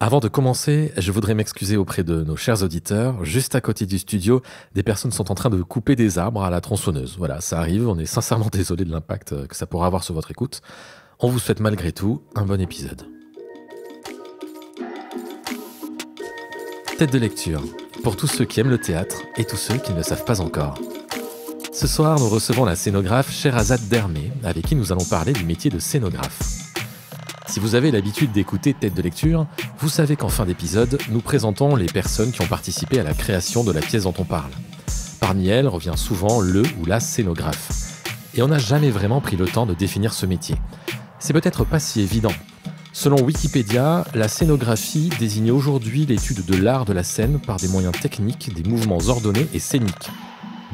Avant de commencer, je voudrais m'excuser auprès de nos chers auditeurs. Juste à côté du studio, des personnes sont en train de couper des arbres à la tronçonneuse. Voilà, ça arrive, on est sincèrement désolé de l'impact que ça pourra avoir sur votre écoute. On vous souhaite malgré tout un bon épisode. Tête de lecture, pour tous ceux qui aiment le théâtre et tous ceux qui ne le savent pas encore. Ce soir, nous recevons la scénographe Sherazade Dermé, avec qui nous allons parler du métier de scénographe. Si vous avez l'habitude d'écouter Tête de lecture, vous savez qu'en fin d'épisode, nous présentons les personnes qui ont participé à la création de la pièce dont on parle. Parmi elles revient souvent le ou la scénographe. Et on n'a jamais vraiment pris le temps de définir ce métier. C'est peut-être pas si évident. Selon Wikipédia, la scénographie désigne aujourd'hui l'étude de l'art de la scène par des moyens techniques, des mouvements ordonnés et scéniques.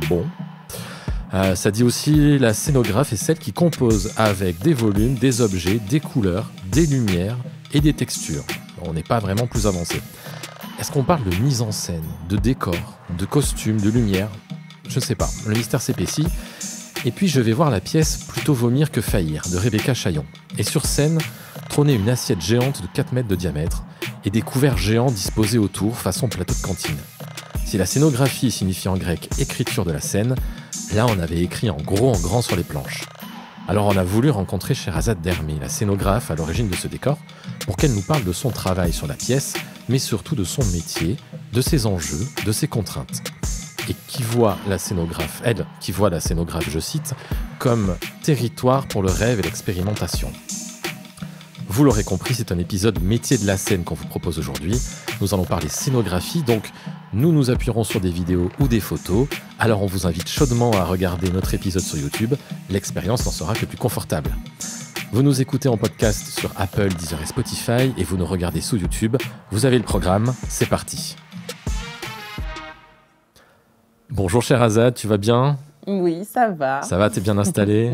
Bon, euh, ça dit aussi la scénographe est celle qui compose avec des volumes, des objets, des couleurs, des lumières et des textures. On n'est pas vraiment plus avancé. Est-ce qu'on parle de mise en scène, de décor, de costumes, de lumière Je ne sais pas. Le mystère s'épaissit. Et puis je vais voir la pièce Plutôt vomir que faillir de Rebecca Chaillon. Et sur scène, trôner une assiette géante de 4 mètres de diamètre et des couverts géants disposés autour façon plateau de cantine. Si la scénographie signifie en grec écriture de la scène, là on avait écrit en gros en grand sur les planches. Alors on a voulu rencontrer Sherazade Dermi, la scénographe à l'origine de ce décor, pour qu'elle nous parle de son travail sur la pièce, mais surtout de son métier, de ses enjeux, de ses contraintes. Et qui voit la scénographe, elle, qui voit la scénographe, je cite, comme territoire pour le rêve et l'expérimentation. Vous l'aurez compris, c'est un épisode métier de la scène qu'on vous propose aujourd'hui. Nous allons parler scénographie, donc nous nous appuierons sur des vidéos ou des photos. Alors on vous invite chaudement à regarder notre épisode sur YouTube, l'expérience n'en sera que plus confortable. Vous nous écoutez en podcast sur Apple, Deezer et Spotify et vous nous regardez sous YouTube. Vous avez le programme, c'est parti. Bonjour cher Azad, tu vas bien Oui, ça va. Ça va, t'es bien installé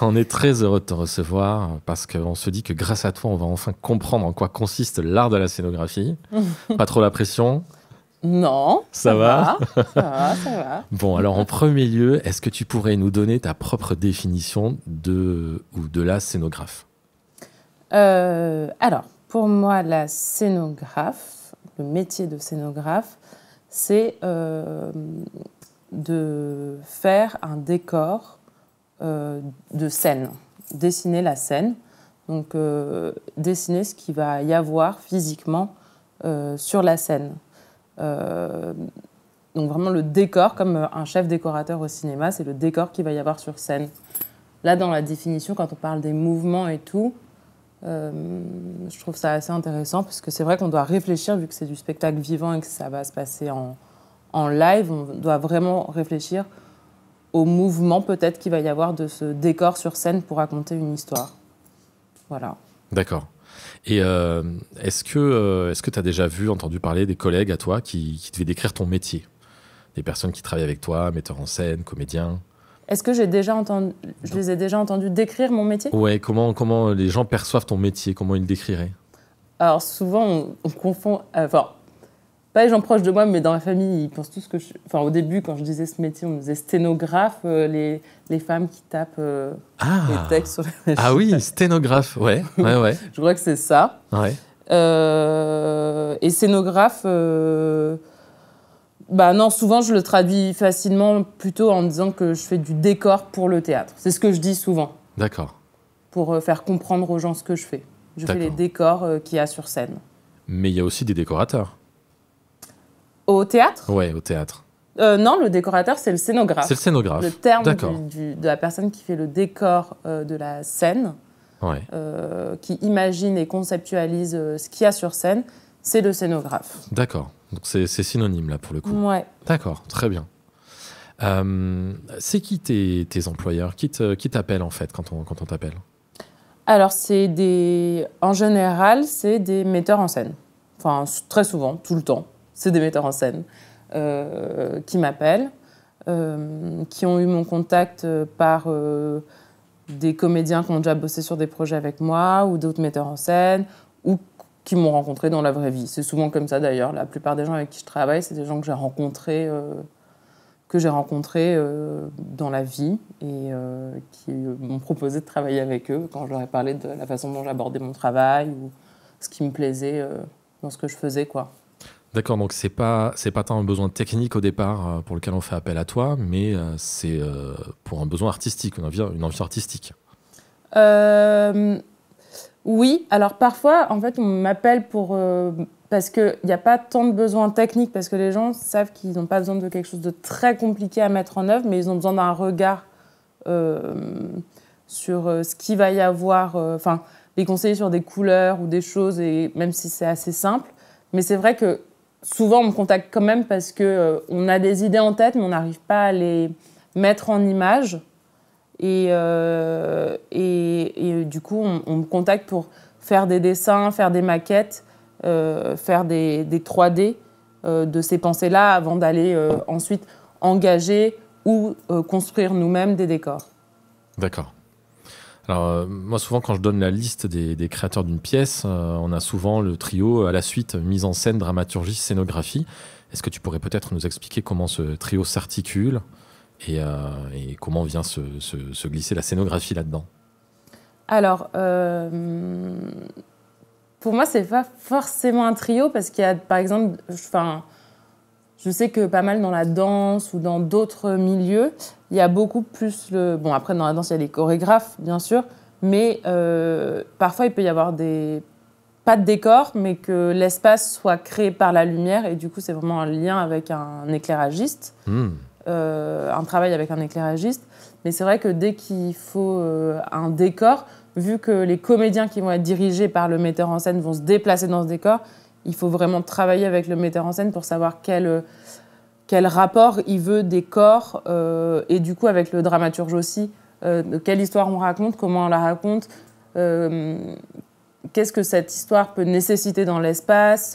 on est très heureux de te recevoir parce qu'on se dit que grâce à toi, on va enfin comprendre en quoi consiste l'art de la scénographie. Pas trop la pression Non. Ça, va, Ça va, Bon, alors en premier lieu, est-ce que tu pourrais nous donner ta propre définition de ou de la scénographe euh, Alors, pour moi, la scénographe, le métier de scénographe, c'est euh, de faire un décor euh, de scène, dessiner la scène, donc euh, dessiner ce qu'il va y avoir physiquement euh, sur la scène. donc vraiment le décor, comme un chef décorateur au cinéma, c'est le décor qu'il va y avoir sur scène. Là, dans la définition, quand on parle des mouvements et tout, je trouve ça assez intéressant parce que c'est vrai qu'on doit réfléchir, vu que c'est du spectacle vivant et que ça va se passer en live, on doit vraiment réfléchir au mouvement peut-être qu'il va y avoir de ce décor sur scène pour raconter une histoire. Voilà. D'accord. Et euh, est-ce que euh, est-ce que tu as déjà vu, entendu parler des collègues à toi qui, qui devaient décrire ton métier Des personnes qui travaillent avec toi, metteurs en scène, comédiens Est-ce que j'ai déjà entendu, je les ai déjà entendus décrire mon métier Ouais, comment, comment les gens perçoivent ton métier Comment ils le décriraient Alors souvent, on, confond... Euh, pas les gens proches de moi, mais dans la famille, ils pensent tous que je. Enfin, au début, quand je disais ce métier, on me disait sténographe, euh, les, femmes qui tapent euh, ah. les textes sur les Ah oui, sténographe, ouais, ouais, je crois que c'est ça. Ouais. Euh, et scénographe, bah non, souvent je le traduis facilement plutôt en disant que je fais du décor pour le théâtre. C'est ce que je dis souvent. D'accord. Pour faire comprendre aux gens ce que je fais. Je fais les décors qu'il y a sur scène. Mais il y a aussi des décorateurs. Au théâtre Ouais, au théâtre. Euh, non, le décorateur, c'est le scénographe. C'est le scénographe. Le terme de la personne qui fait le décor euh, de la scène, euh, qui imagine et conceptualise ce qu'il y a sur scène, c'est le scénographe. D'accord. Donc c'est synonyme là pour le coup. Ouais. D'accord, très bien. c'est qui tes, employeurs Qui t'appelle en fait quand on, quand on t'appelle Alors, c'est des. En général, c'est des metteurs en scène. Enfin, très souvent, tout le temps c'est des metteurs en scène euh, qui m'appellent, euh, qui ont eu mon contact euh, par des comédiens qui ont déjà bossé sur des projets avec moi ou d'autres metteurs en scène ou qui m'ont rencontré dans la vraie vie. C'est souvent comme ça d'ailleurs. La plupart des gens avec qui je travaille, c'est des gens que j'ai rencontrés, que j'ai rencontrés dans la vie et qui m'ont proposé de travailler avec eux quand je leur ai parlé de la façon dont j'abordais mon travail ou ce qui me plaisait dans ce que je faisais, quoi. D'accord, donc c'est pas c'est pas tant un besoin technique au départ euh, pour lequel on fait appel à toi, mais euh, c'est euh, pour un besoin artistique, une envie, une envie artistique. oui, alors parfois en fait on m'appelle pour parce parce il n'y a pas tant de besoins techniques parce que les gens savent qu'ils n'ont pas besoin de quelque chose de très compliqué à mettre en œuvre, mais ils ont besoin d'un regard sur ce qu'il va y avoir, enfin des conseils sur des couleurs ou des choses et même si c'est assez simple, mais c'est vrai que souvent, on me contacte quand même parce que euh, on a des idées en tête, mais on n'arrive pas à les mettre en image. Et, euh, euh, du coup, on, me contacte pour faire des dessins, faire des maquettes, faire des, des 3D de ces pensées-là avant d'aller ensuite engager ou construire nous-mêmes des décors. D'accord. Alors, euh, moi, souvent, quand je donne la liste des, créateurs d'une pièce, euh, on a souvent le trio à la suite mise en scène, dramaturgie, scénographie. Est-ce que tu pourrais peut-être nous expliquer comment ce trio s'articule et, euh, comment vient se, glisser la scénographie là-dedans Alors, pour moi, c'est pas forcément un trio parce qu'il y a, par exemple, enfin je sais que pas mal dans la danse ou dans d'autres milieux, il y a beaucoup plus le. Bon, après, dans la danse, il y a les chorégraphes, bien sûr, mais euh, parfois, il peut y avoir des. Pas de décor, mais que l'espace soit créé par la lumière, et du coup, c'est vraiment un lien avec un éclairagiste, hmm. euh, un travail avec un éclairagiste. Mais c'est vrai que dès qu'il faut euh, un décor, vu que les comédiens qui vont être dirigés par le metteur en scène vont se déplacer dans ce décor, il faut vraiment travailler avec le metteur en scène pour savoir quel, euh, rapport il veut des corps euh, et du coup avec le dramaturge aussi. Euh, quelle histoire on raconte, comment on la raconte, qu'est-ce que cette histoire peut nécessiter dans l'espace,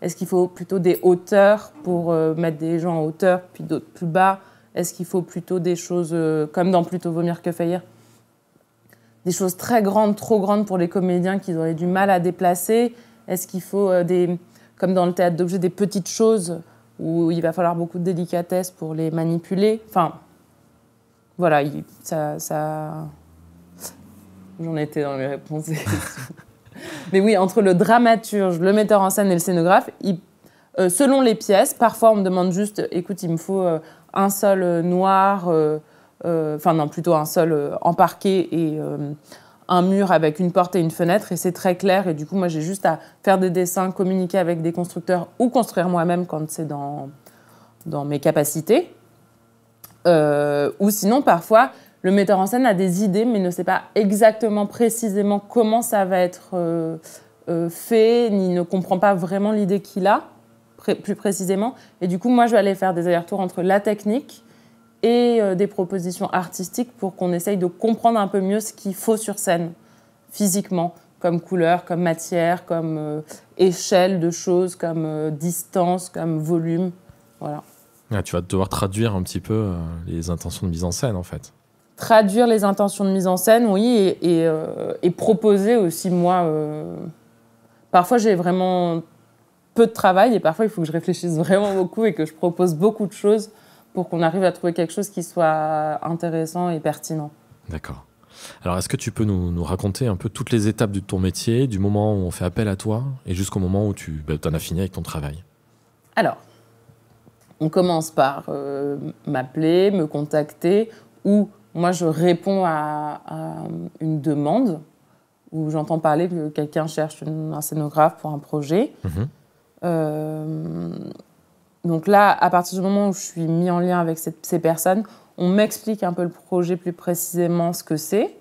est-ce qu'il faut plutôt des hauteurs pour mettre des gens en hauteur puis d'autres plus bas, est-ce qu'il faut plutôt des choses comme dans Plutôt vomir que faillir des choses très grandes, trop grandes pour les comédiens qu'ils auraient du mal à déplacer. Est-ce qu'il faut euh, des, comme dans le théâtre d'objets, des petites choses où il va falloir beaucoup de délicatesse pour les manipuler Enfin, voilà, ça, J'en étais dans les réponses. Mais oui, entre le dramaturge, le metteur en scène et le scénographe, euh, selon les pièces, parfois on me demande juste, écoute, il me faut euh, un sol noir, enfin non, plutôt un sol emparqué et un mur avec une porte et une fenêtre et c'est très clair. Et du coup, moi, j'ai juste à faire des dessins, communiquer avec des constructeurs ou construire moi-même quand c'est dans, dans mes capacités. Euh, ou sinon, parfois, le metteur en scène a des idées mais ne sait pas exactement, précisément comment ça va être euh, euh, fait, ni ne comprend pas vraiment l'idée qu'il a, plus précisément. Et du coup, moi, je vais aller faire des allers-retours entre la technique et euh, des propositions artistiques pour qu'on essaye de comprendre un peu mieux ce qu'il faut sur scène, physiquement, comme couleur, comme matière, comme euh, échelle de choses, comme euh, distance, comme volume. Voilà. Ah, tu vas devoir traduire un petit peu les intentions de mise en scène, en fait. Traduire les intentions de mise en scène, oui, et proposer aussi, moi. Parfois, j'ai vraiment peu de travail et parfois, il faut que je réfléchisse vraiment beaucoup et que je propose beaucoup de choses pour qu'on arrive à trouver quelque chose qui soit intéressant et pertinent. D'accord. Alors, est-ce que tu peux nous, raconter un peu toutes les étapes de ton métier, du moment où on fait appel à toi et jusqu'au moment où tu bah, en as fini avec ton travail Alors, on commence par euh, m'appeler, me contacter, ou moi je réponds à, une demande, où j'entends parler que quelqu'un cherche un scénographe pour un projet. Mhm. Euh, donc là, à partir du moment où je suis mis en lien avec ces personnes, on m'explique un peu le projet plus précisément, ce que c'est.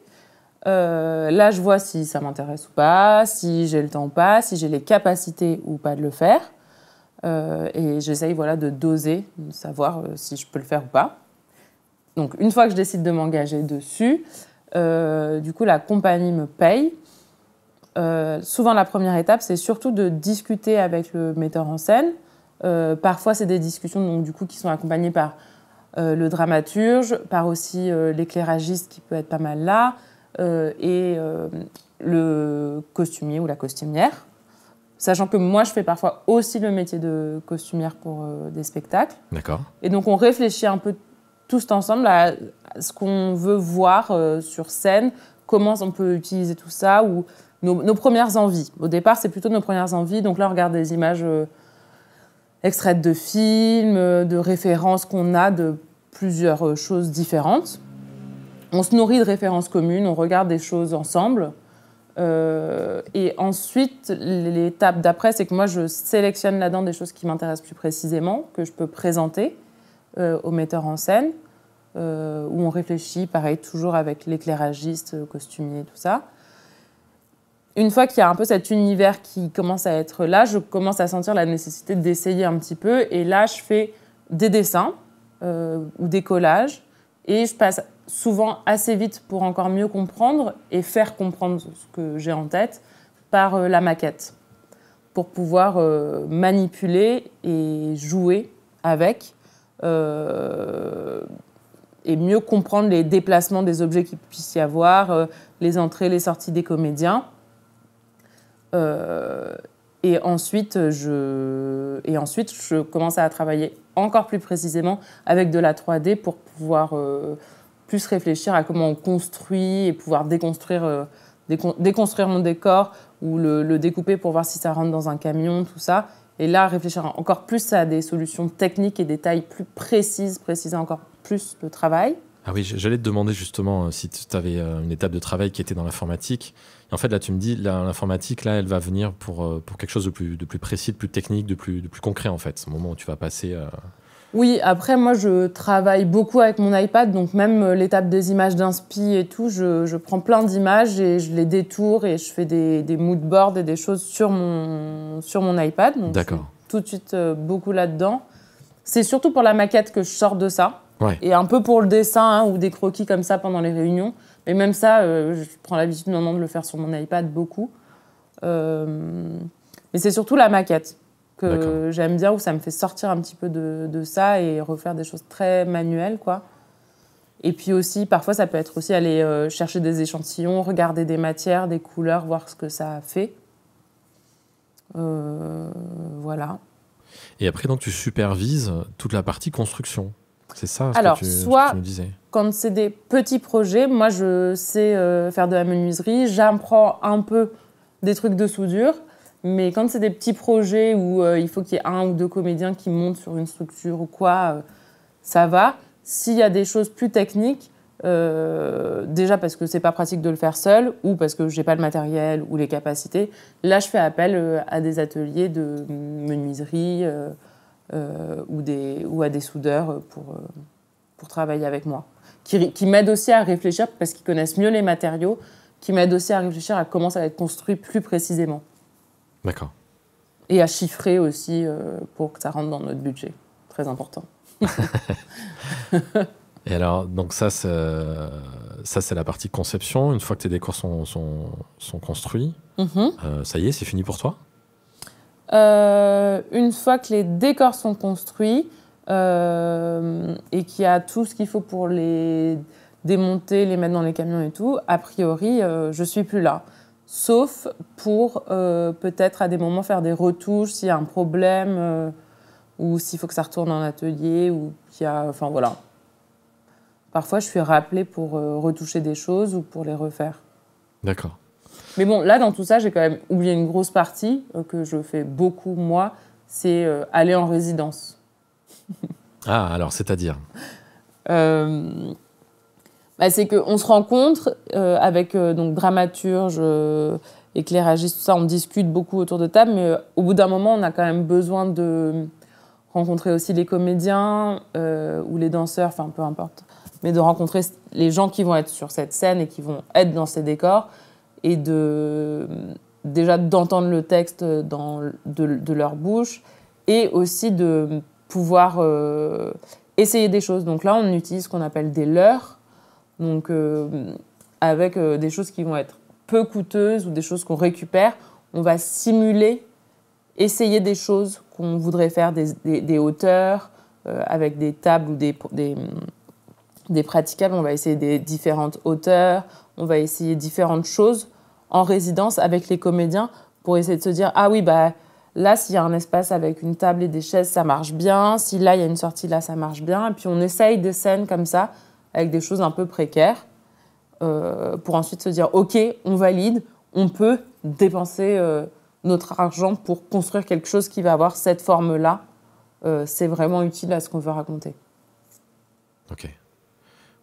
Euh, là, je vois si ça m'intéresse ou pas, si j'ai le temps ou pas, si j'ai les capacités ou pas de le faire. Euh, et j'essaye de doser, de savoir euh, si je peux le faire ou pas. Donc une fois que je décide de m'engager dessus, du coup, la compagnie me paye. souvent, la première étape, c'est surtout de discuter avec le metteur en scène, euh, parfois, c'est des discussions donc, du coup, qui sont accompagnées par euh, le dramaturge, par aussi euh, l'éclairagiste qui peut être pas mal là, et le costumier ou la costumière. Sachant que moi, je fais parfois aussi le métier de costumière pour des spectacles. D'accord. Et donc, on réfléchit un peu tous ensemble à, ce qu'on veut voir sur scène, comment on peut utiliser tout ça, ou nos, premières envies. Au départ, c'est plutôt nos premières envies. Donc là, on regarde des images extraits de films, euh, de références qu'on a de plusieurs euh, choses différentes. On se nourrit de références communes, on regarde des choses ensemble. Euh, et ensuite, l'étape d'après, c'est que moi, je sélectionne là-dedans des choses qui m'intéressent plus précisément, que je peux présenter au metteur en scène, où on réfléchit, pareil, toujours avec l'éclairagiste, le costumier, tout ça une fois qu'il y a un peu cet univers qui commence à être là, je commence à sentir la nécessité d'essayer un petit peu. Et là, je fais des dessins euh, ou des collages. Et je passe souvent assez vite pour encore mieux comprendre et faire comprendre ce que j'ai en tête par euh, la maquette, pour pouvoir euh, manipuler et jouer avec et mieux comprendre les déplacements des objets qu'il puisse y avoir, les entrées, les sorties des comédiens. Euh, et ensuite, je, et ensuite, je commençais à travailler encore plus précisément avec de la 3D pour pouvoir euh, plus réfléchir à comment on construit et pouvoir déconstruire, euh, déconstruire mon décor ou le, le, découper pour voir si ça rentre dans un camion, tout ça. Et là, réfléchir encore plus à des solutions techniques et des tailles plus précises, préciser encore plus le travail. Ah oui, j'allais te demander justement si tu avais une étape de travail qui était dans l'informatique en fait, là, tu me dis, l'informatique, là, elle va venir pour, euh, quelque chose de plus, de précis, de plus technique, de plus, de plus concret, en fait. ce moment où tu vas passer. Euh. Oui, après, moi, je travaille beaucoup avec mon iPad, donc même euh, l'étape des images d'inspi et tout, je, prends plein d'images et je les détourne et je fais des, des mood boards et des choses sur mon, sur mon iPad. D'accord. Tout de suite, beaucoup là-dedans. C'est surtout pour la maquette que je sors de ça. Ouais. Et un peu pour le dessin hein, ou des croquis comme ça pendant les réunions. Et même ça, euh, je prends l'habitude maintenant de le faire sur mon iPad beaucoup. Euh, mais c'est surtout la maquette que j'aime bien, où ça me fait sortir un petit peu de, ça et refaire des choses très manuelles, quoi. Et puis aussi, parfois, ça peut être aussi aller euh, chercher des échantillons, regarder des matières, des couleurs, voir ce que ça fait. Euh, voilà. Et après, donc, tu supervises toute la partie construction. C'est ça. Alors, soit quand c'est des petits projets, moi je sais euh, faire de la menuiserie, j'apprends un peu des trucs de soudure, mais quand c'est des petits projets où euh, il faut qu'il y ait un ou deux comédiens qui montent sur une structure ou quoi, euh, ça va. S'il y a des choses plus techniques, déjà parce que c'est pas pratique de le faire seul ou parce que j'ai pas le matériel ou les capacités, là je fais appel à des ateliers de menuiserie. Euh, ou, des, ou à des soudeurs pour, euh, pour travailler avec moi. Qui, qui m'aident aussi à réfléchir parce qu'ils connaissent mieux les matériaux, qui m'aident aussi à réfléchir à comment ça va être construit plus précisément. D'accord. Et à chiffrer aussi euh, pour que ça rentre dans notre budget. Très important. Et alors, donc ça, ça c'est la partie conception. Une fois que tes décors sont, sont, sont construits, mm-hmm. ça y est, c'est fini pour toi euh, une fois que les décors sont construits euh, et qu'il y a tout ce qu'il faut pour les démonter, les mettre dans les camions et tout, a priori, euh, je ne suis plus là sauf pour peut-être à des moments faire des retouches s'il y a un problème ou s'il faut que ça retourne en atelier ou qu'il y a. Enfin voilà. Parfois, je suis rappelée pour retoucher des choses ou pour les refaire. D'accord. Mais bon, là, dans tout ça, j'ai quand même oublié une grosse partie euh, que je fais beaucoup, moi, c'est euh, aller en résidence. ah, alors, c'est-à-dire euh, bah, C'est qu'on se rencontre avec donc dramaturge, éclairagiste, tout ça, on discute beaucoup autour de table, mais au bout d'un moment, on a quand même besoin de rencontrer aussi les comédiens ou les danseurs, enfin, peu importe, mais de rencontrer les gens qui vont être sur cette scène et qui vont être dans ces décors et de déjà d'entendre le texte dans, de, leur bouche et aussi de pouvoir euh, essayer des choses. Donc là, on utilise ce qu'on appelle des leurs. donc euh, avec euh, des choses qui vont être peu coûteuses ou des choses qu'on récupère. On va simuler, essayer des choses qu'on voudrait faire, des, des, hauteurs, avec des tables ou des, des, des praticables. On va essayer des différentes hauteurs, on va essayer différentes choses en résidence avec les comédiens pour essayer de se dire ah oui bah là s'il y a un espace avec une table et des chaises ça marche bien si là il y a une sortie là ça marche bien et puis on essaye des scènes comme ça avec des choses un peu précaires euh, pour ensuite se dire ok on valide on peut dépenser euh, notre argent pour construire quelque chose qui va avoir cette forme là euh, c'est vraiment utile à ce qu'on veut raconter ok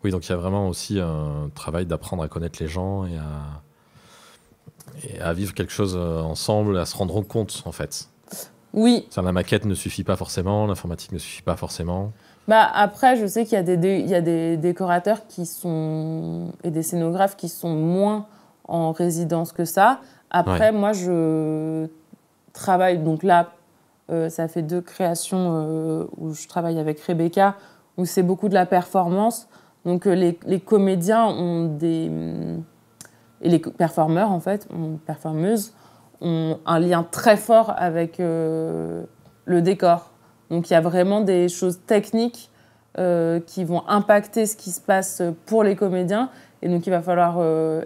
oui, donc il y a vraiment aussi un travail d'apprendre à connaître les gens et à, et à vivre quelque chose euh, ensemble, à se rendre compte en fait. Oui. la maquette ne suffit pas forcément, l'informatique ne suffit pas forcément. Bah après, je sais qu'il y a, des, y a des décorateurs qui sont et des scénographes qui sont moins en résidence que ça. Après, moi, je travaille donc là. Euh, ça fait deux créations euh, où je travaille avec Rebecca, où c'est beaucoup de la performance. Donc euh, les, comédiens ont des et les performeurs en fait, performeuses ont un lien très fort avec euh, le décor. Donc il y a vraiment des choses techniques euh, qui vont impacter ce qui se passe pour les comédiens et donc il va falloir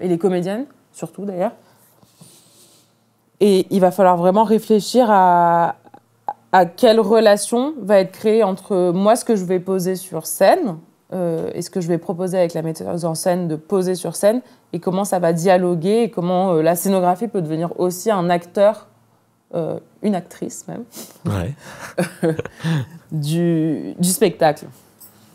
et les comédiennes surtout d'ailleurs. Et il va falloir vraiment réfléchir à, à quelle relation va être créée entre moi ce que je vais poser sur scène euh, et ce que je vais proposer avec la metteuse en scène de poser sur scène et comment ça va dialoguer et comment euh, la scénographie peut devenir aussi un acteur, euh, une actrice même, ouais. du, du, spectacle.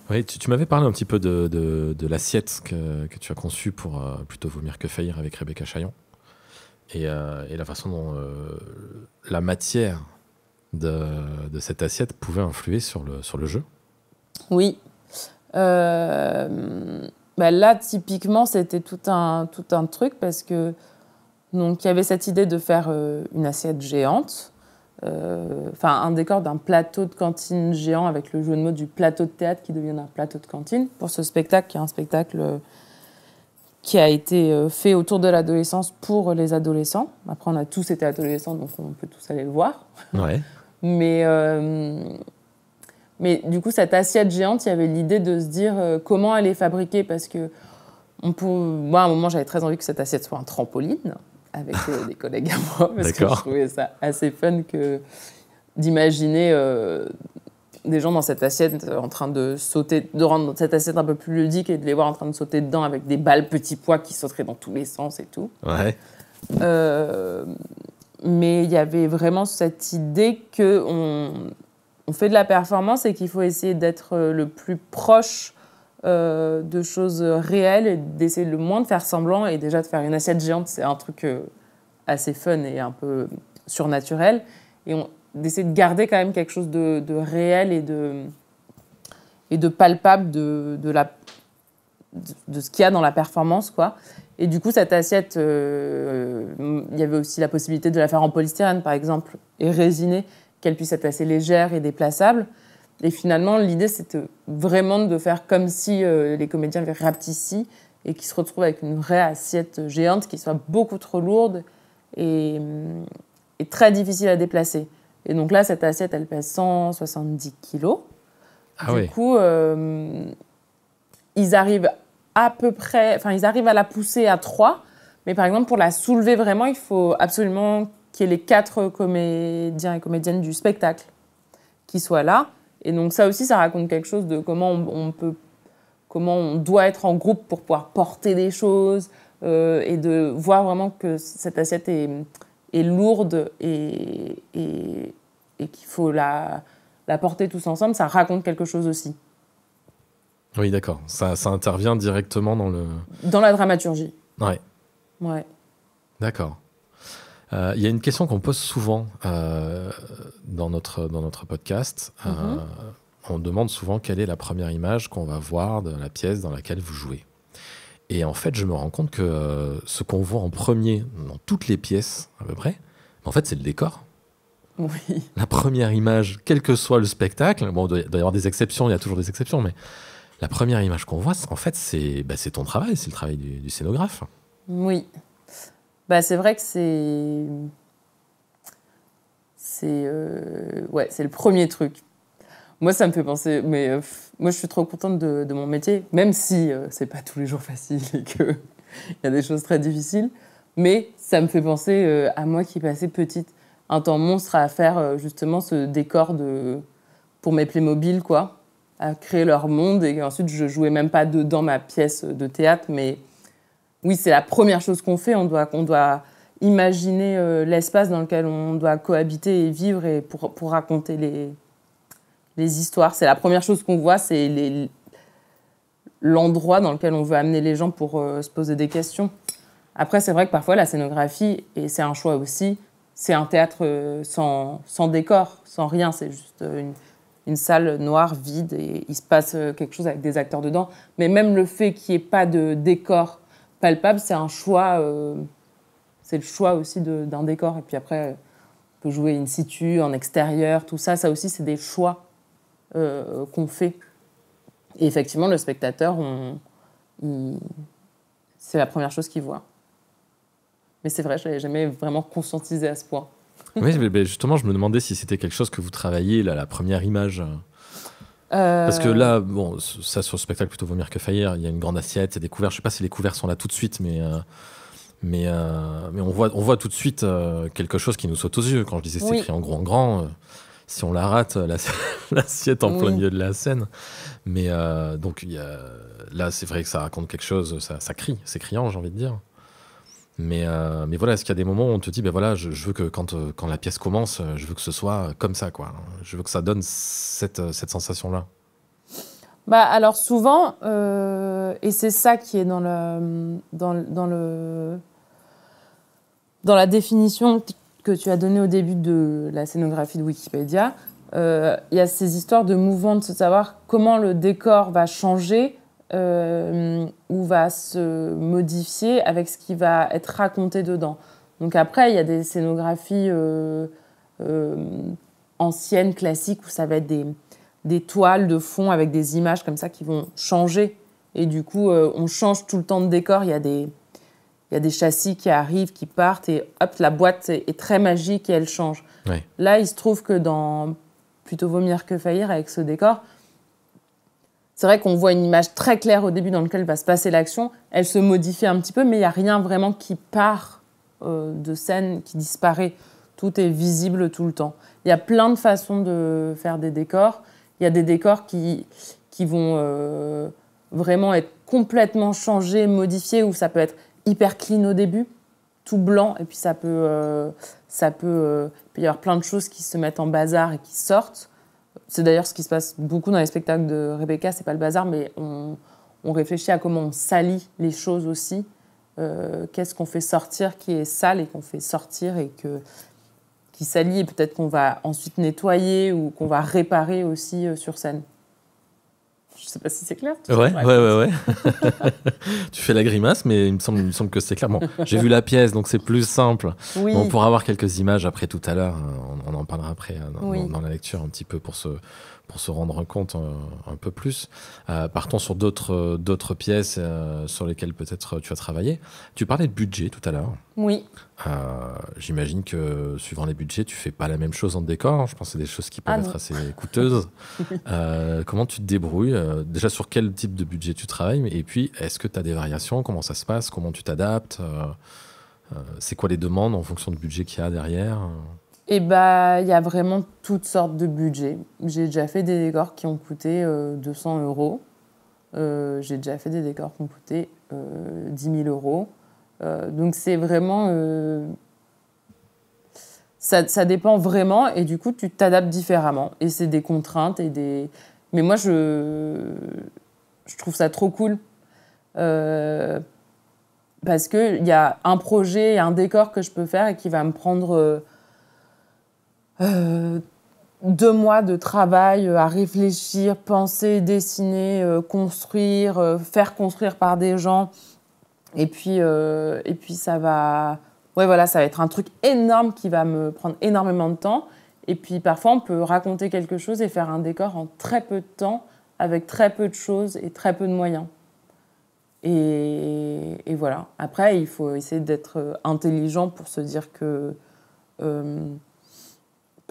Oui, tu, m'avais parlé un petit peu de, de, l'assiette que, que, tu as conçue pour plutôt vomir que faillir avec Rebecca Chaillon et, et la façon dont la matière de, de, cette assiette pouvait influer sur le, sur le jeu. Oui, euh, bah là, typiquement, c'était tout un, tout un truc parce que donc il y avait cette idée de faire euh, une assiette géante, euh, enfin un décor d'un plateau de cantine géant avec le jeu de mots du plateau de théâtre qui devient un plateau de cantine pour ce spectacle qui est un spectacle qui a été fait autour de l'adolescence pour les adolescents. Après, on a tous été adolescents, donc on peut tous aller le voir. Mais mais du coup, cette assiette géante, il y avait l'idée de se dire euh, comment elle est fabriquée, parce que on peut... moi, à un moment, j'avais très envie que cette assiette soit un trampoline avec euh, des collègues à moi, parce que je trouvais ça assez fun que d'imaginer euh, des gens dans cette assiette en train de sauter, de rendre cette assiette un peu plus ludique et de les voir en train de sauter dedans avec des balles petits pois qui sauteraient dans tous les sens et tout. Ouais. mais il y avait vraiment cette idée que on, on fait de la performance et qu'il faut essayer d'être euh, le plus proche euh, de choses réelles et d'essayer le moins de faire semblant. Et déjà, de faire une assiette géante, c'est un truc euh, assez fun et un peu surnaturel. Et d'essayer de garder quand même quelque chose de, réel et de, palpable de, ce qu'il y a dans la performance, quoi. Et du coup, cette assiette, il y avait aussi la possibilité de la faire en polystyrène, par exemple, et résinée qu'elle puisse être assez légère et déplaçable. Et finalement, l'idée, c'était vraiment de faire comme si euh, les comédiens avaient ici et qu'ils se retrouvent avec une vraie assiette géante qui soit beaucoup trop lourde et, hum, très difficile à déplacer. Et donc là, cette assiette, elle pèse 170 kilos. Ah du coup, hum, ils arrivent à peu près, enfin, ils arrivent à la pousser à 3, mais par exemple, pour la soulever vraiment, il faut absolument les quatre comédiens et comédiennes du spectacle qui soient là. Et donc ça aussi, ça raconte quelque chose de comment on, peut, comment on doit être en groupe pour pouvoir porter des choses euh, et de voir vraiment que cette assiette est, lourde et, et, qu'il faut la, la porter tous ensemble. Ça raconte quelque chose aussi. Oui, d'accord. Ça, ça intervient directement dans le... Dans la dramaturgie. Ouais. Ouais. D'accord. Euh, il y a une question qu'on pose souvent euh, dans, notre, dans notre podcast. Euh, mm-hmm. on demande souvent quelle est la première image qu'on va voir de la pièce dans laquelle vous jouez. Et en fait, je me rends compte que ce qu'on voit en premier dans toutes les pièces, à peu près, en fait, c'est le décor. Oui. La première image, quel que soit le spectacle, bon, il doit y avoir des exceptions, il y a toujours des exceptions, mais la première image qu'on voit, en fait, bah, c'est ton travail, c'est le travail du scénographe. Oui bah, c'est vrai que c'est. C'est. Euh, ouais, c'est le premier truc. Moi, ça me fait penser. Mais euh, moi, je suis trop contente de, mon métier, même si ce euh, c'est pas tous les jours facile et qu'il y a des choses très difficiles. Mais ça me fait penser à moi qui passais petite un temps monstre à faire justement ce décor de pour mes Playmobil, quoi, à créer leur monde. Et ensuite, je jouais même pas dedans ma pièce de théâtre, mais oui, c'est la première chose qu'on fait. On doit, doit imaginer euh, l'espace dans lequel on doit cohabiter et vivre et pour, raconter les, les histoires. C'est la première chose qu'on voit, c'est l'endroit dans lequel on veut amener les gens pour euh, se poser des questions. Après, c'est vrai que parfois la scénographie, et c'est un choix aussi, c'est un théâtre euh, sans, sans, décor, sans rien. C'est juste une, une, salle noire, vide, et il se passe quelque chose avec des acteurs dedans. Mais même le fait qu'il n'y ait pas de décor palpable, c'est un choix. Euh, c'est le choix aussi d'un décor. Et puis après, on peut jouer in situ, en extérieur, tout ça. Ça aussi, c'est des choix euh, qu'on fait. Et effectivement, le spectateur, c'est la première chose qu'il voit. Mais c'est vrai, je l'avais jamais vraiment conscientisé à ce point. oui, mais justement, je me demandais si c'était quelque chose que vous travailliez, là, la première image. Euh, Parce que là, bon, ça sur le spectacle plutôt vomir que faillir, il y a une grande assiette, il y a des couverts. Je sais pas si les couverts sont là tout de suite, mais euh, mais euh, mais on voit on voit tout de suite quelque chose qui nous saute aux yeux. Quand je disais c'est écrit en gros en grand, si on la rate, l'assiette en plein milieu de la scène. Mais donc là, c'est vrai que ça raconte quelque chose, ça, ça crie, c'est criant, j'ai envie de dire. Mais, euh, mais voilà, est-ce qu'il y a des moments où on te dit, ben voilà, je, veux que quand, euh, quand la pièce commence, euh, je veux que ce soit comme ça, quoi. Je veux que ça donne cette, cette sensation-là. Bah, alors souvent, et c'est ça qui est dans le, dans, dans, le, dans la définition que tu as donnée au début de la scénographie de Wikipédia, il y a ces histoires de mouvement de savoir comment le décor va changer euh, ou va se modifier avec ce qui va être raconté dedans. Donc après, il y a des scénographies euh, euh, anciennes, classiques, où ça va être des, des, toiles de fond avec des images comme ça qui vont changer. Et du coup, euh, on change tout le temps de décor. Il y, a des, il y a des châssis qui arrivent, qui partent, et hop, la boîte est, très magique et elle change. Là, il se trouve que dans Plutôt Vomir que Faillir, avec ce décor, c'est vrai qu'on voit une image très claire au début dans laquelle va se passer l'action. Elle se modifie un petit peu, mais il n'y a rien vraiment qui part euh, de scène, qui disparaît. Tout est visible tout le temps. Il y a plein de façons de faire des décors. Il y a des décors qui, qui vont euh, vraiment être complètement changés, modifiés, où ça peut être hyper clean au début, tout blanc, et puis ça peut, euh, ça il peut y avoir plein de choses qui se mettent en bazar et qui sortent. C'est d'ailleurs ce qui se passe beaucoup dans les spectacles de Rebecca, c'est pas le bazar, mais on, réfléchit à comment on salit les choses aussi. Euh, qu'est-ce qu'on fait sortir qui est sale et qu'on fait sortir et que, qui salit et peut-être qu'on va ensuite nettoyer ou qu'on va réparer aussi euh, sur scène. Je ne sais pas si c'est clair. Ouais, ouais, ouais, tu fais la grimace, mais il me semble, que c'est clair. Bon, j'ai vu la pièce, donc c'est plus simple. on pourra avoir quelques images après tout à l'heure. Hein. On, en parlera après hein, dans, dans, la lecture un petit peu pour se, pour se rendre compte euh, un, peu plus. Euh, partons sur d'autres euh, d'autres pièces sur lesquelles peut-être tu as travaillé. Tu parlais de budget tout à l'heure. Oui. J'imagine que suivant les budgets, tu fais pas la même chose en décor. Hein. Je pense que c'est des choses qui peuvent ah être assez coûteuses. comment tu te débrouilles Déjà, sur quel type de budget tu travailles Et puis, est-ce que tu as des variations Comment ça se passe Comment tu t'adaptes C'est quoi les demandes en fonction du budget qu'il y a derrière et bah, il y a vraiment toutes sortes de budgets. J'ai déjà fait des décors qui ont coûté 200 euh, euros. Euh, j'ai déjà fait des décors qui ont coûté 10 euh, 000 euros. donc c'est vraiment... Ça, dépend vraiment et du coup tu t'adaptes différemment. Et c'est des contraintes et des... Mais moi je, je trouve ça trop cool. parce qu'il y a un projet, un décor que je peux faire et qui va me prendre euh, deux mois de travail euh, à réfléchir, penser, dessiner, euh, construire, faire construire par des gens. Et puis, et puis ça va, ouais voilà, ça va être un truc énorme qui va me prendre énormément de temps. Et puis parfois on peut raconter quelque chose et faire un décor en très peu de temps, avec très peu de choses et très peu de moyens. Et, voilà. Après, il faut essayer d'être intelligent pour se dire que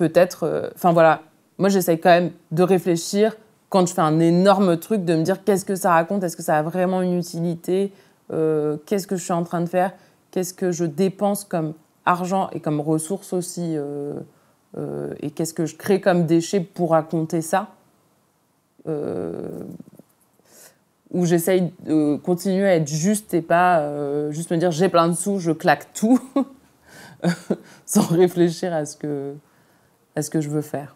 peut-être. Euh, enfin voilà, moi j'essaye quand même de réfléchir quand je fais un énorme truc, de me dire qu'est-ce que ça raconte, est-ce que ça a vraiment une utilité, euh, qu'est-ce que je suis en train de faire, qu'est-ce que je dépense comme argent et comme ressources aussi, euh, et qu'est-ce que je crée comme déchets pour raconter ça. Ou j'essaye de continuer à être juste et pas juste me dire j'ai plein de sous, je claque tout, sans réfléchir à ce que à ce que je veux faire.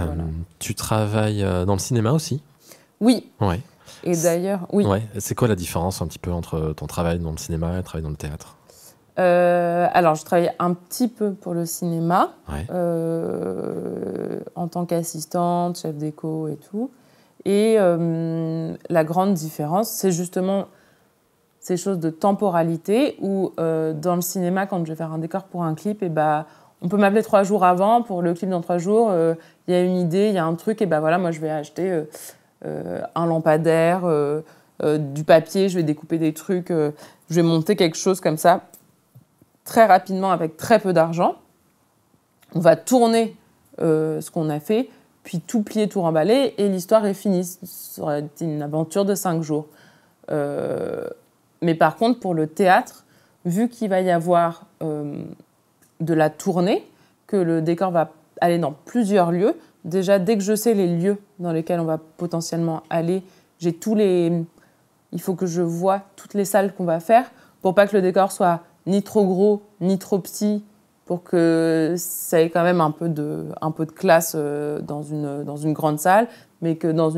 Euh, tu travailles euh, dans le cinéma aussi Oui. Et d'ailleurs, oui. C'est quoi la différence un petit peu entre ton travail dans le cinéma et le travail dans le théâtre euh, alors, je travaille un petit peu pour le cinéma en tant qu'assistante, chef d'éco et tout. Et la grande différence, c'est justement ces choses de temporalité où dans le cinéma, quand je vais faire un décor pour un clip, et eh bah, on peut m'appeler trois jours avant pour le clip dans trois jours. Euh, il y a une idée, il y a un truc, et ben voilà, moi je vais acheter euh, euh, un lampadaire, du papier, je vais découper des trucs, je vais monter quelque chose comme ça très rapidement avec très peu d'argent. On va tourner ce qu'on a fait, puis tout plier, tout remballer, et l'histoire est finie. Ça une aventure de cinq jours. mais par contre, pour le théâtre, vu qu'il va y avoir de la tournée, que le décor va aller dans plusieurs lieux. Déjà, dès que je sais les lieux dans lesquels on va potentiellement aller, j'ai tous les. Il faut que je vois toutes les salles qu'on va faire pour pas que le décor soit ni trop gros, ni trop petit, pour que ça ait quand même un peu de, peu de classe euh, dans une, grande salle, mais que dans,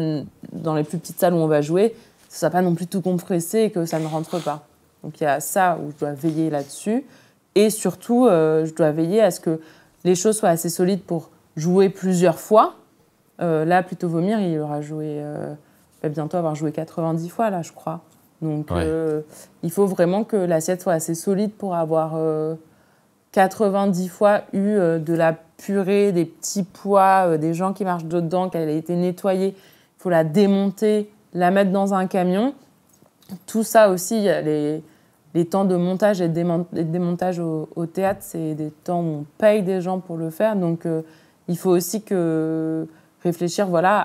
dans les plus petites salles où on va jouer, ça ne soit pas non plus tout compressé et que ça ne rentre pas. Donc il y a ça où je dois veiller là-dessus. Et surtout, euh, je dois veiller à ce que les choses soient assez solides pour jouer plusieurs fois. Euh, là, plutôt vomir, il aura joué, euh, bah, bientôt avoir joué 90 fois, là, je crois. Donc, il faut vraiment que l'assiette soit assez solide pour avoir 90 fois eu de la purée, des petits pois, des gens qui marchent dedans, qu'elle a été nettoyée. Il faut la démonter, la mettre dans un camion. Tout ça aussi, les, les temps de montage et de démontage au, théâtre, c'est des temps où on paye des gens pour le faire. Donc, euh, il faut aussi que réfléchir voilà,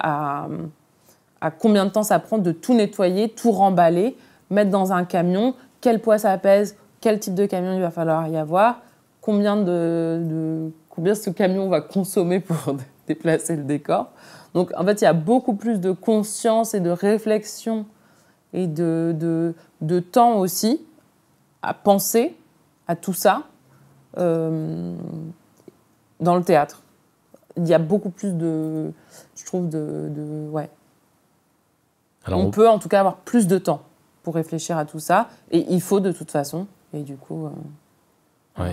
à, combien de temps ça prend de tout nettoyer, tout remballer, mettre dans un camion, quel poids ça pèse, quel type de camion il va falloir y avoir, combien, de, combien ce camion va consommer pour déplacer le décor. Donc, en fait, il y a beaucoup plus de conscience et de réflexion et de temps aussi à penser à tout ça euh, dans le théâtre. Il y a beaucoup plus de, je trouve, de, ouais. on, peut en tout cas avoir plus de temps pour réfléchir à tout ça, et il faut de toute façon. Et du coup. Euh,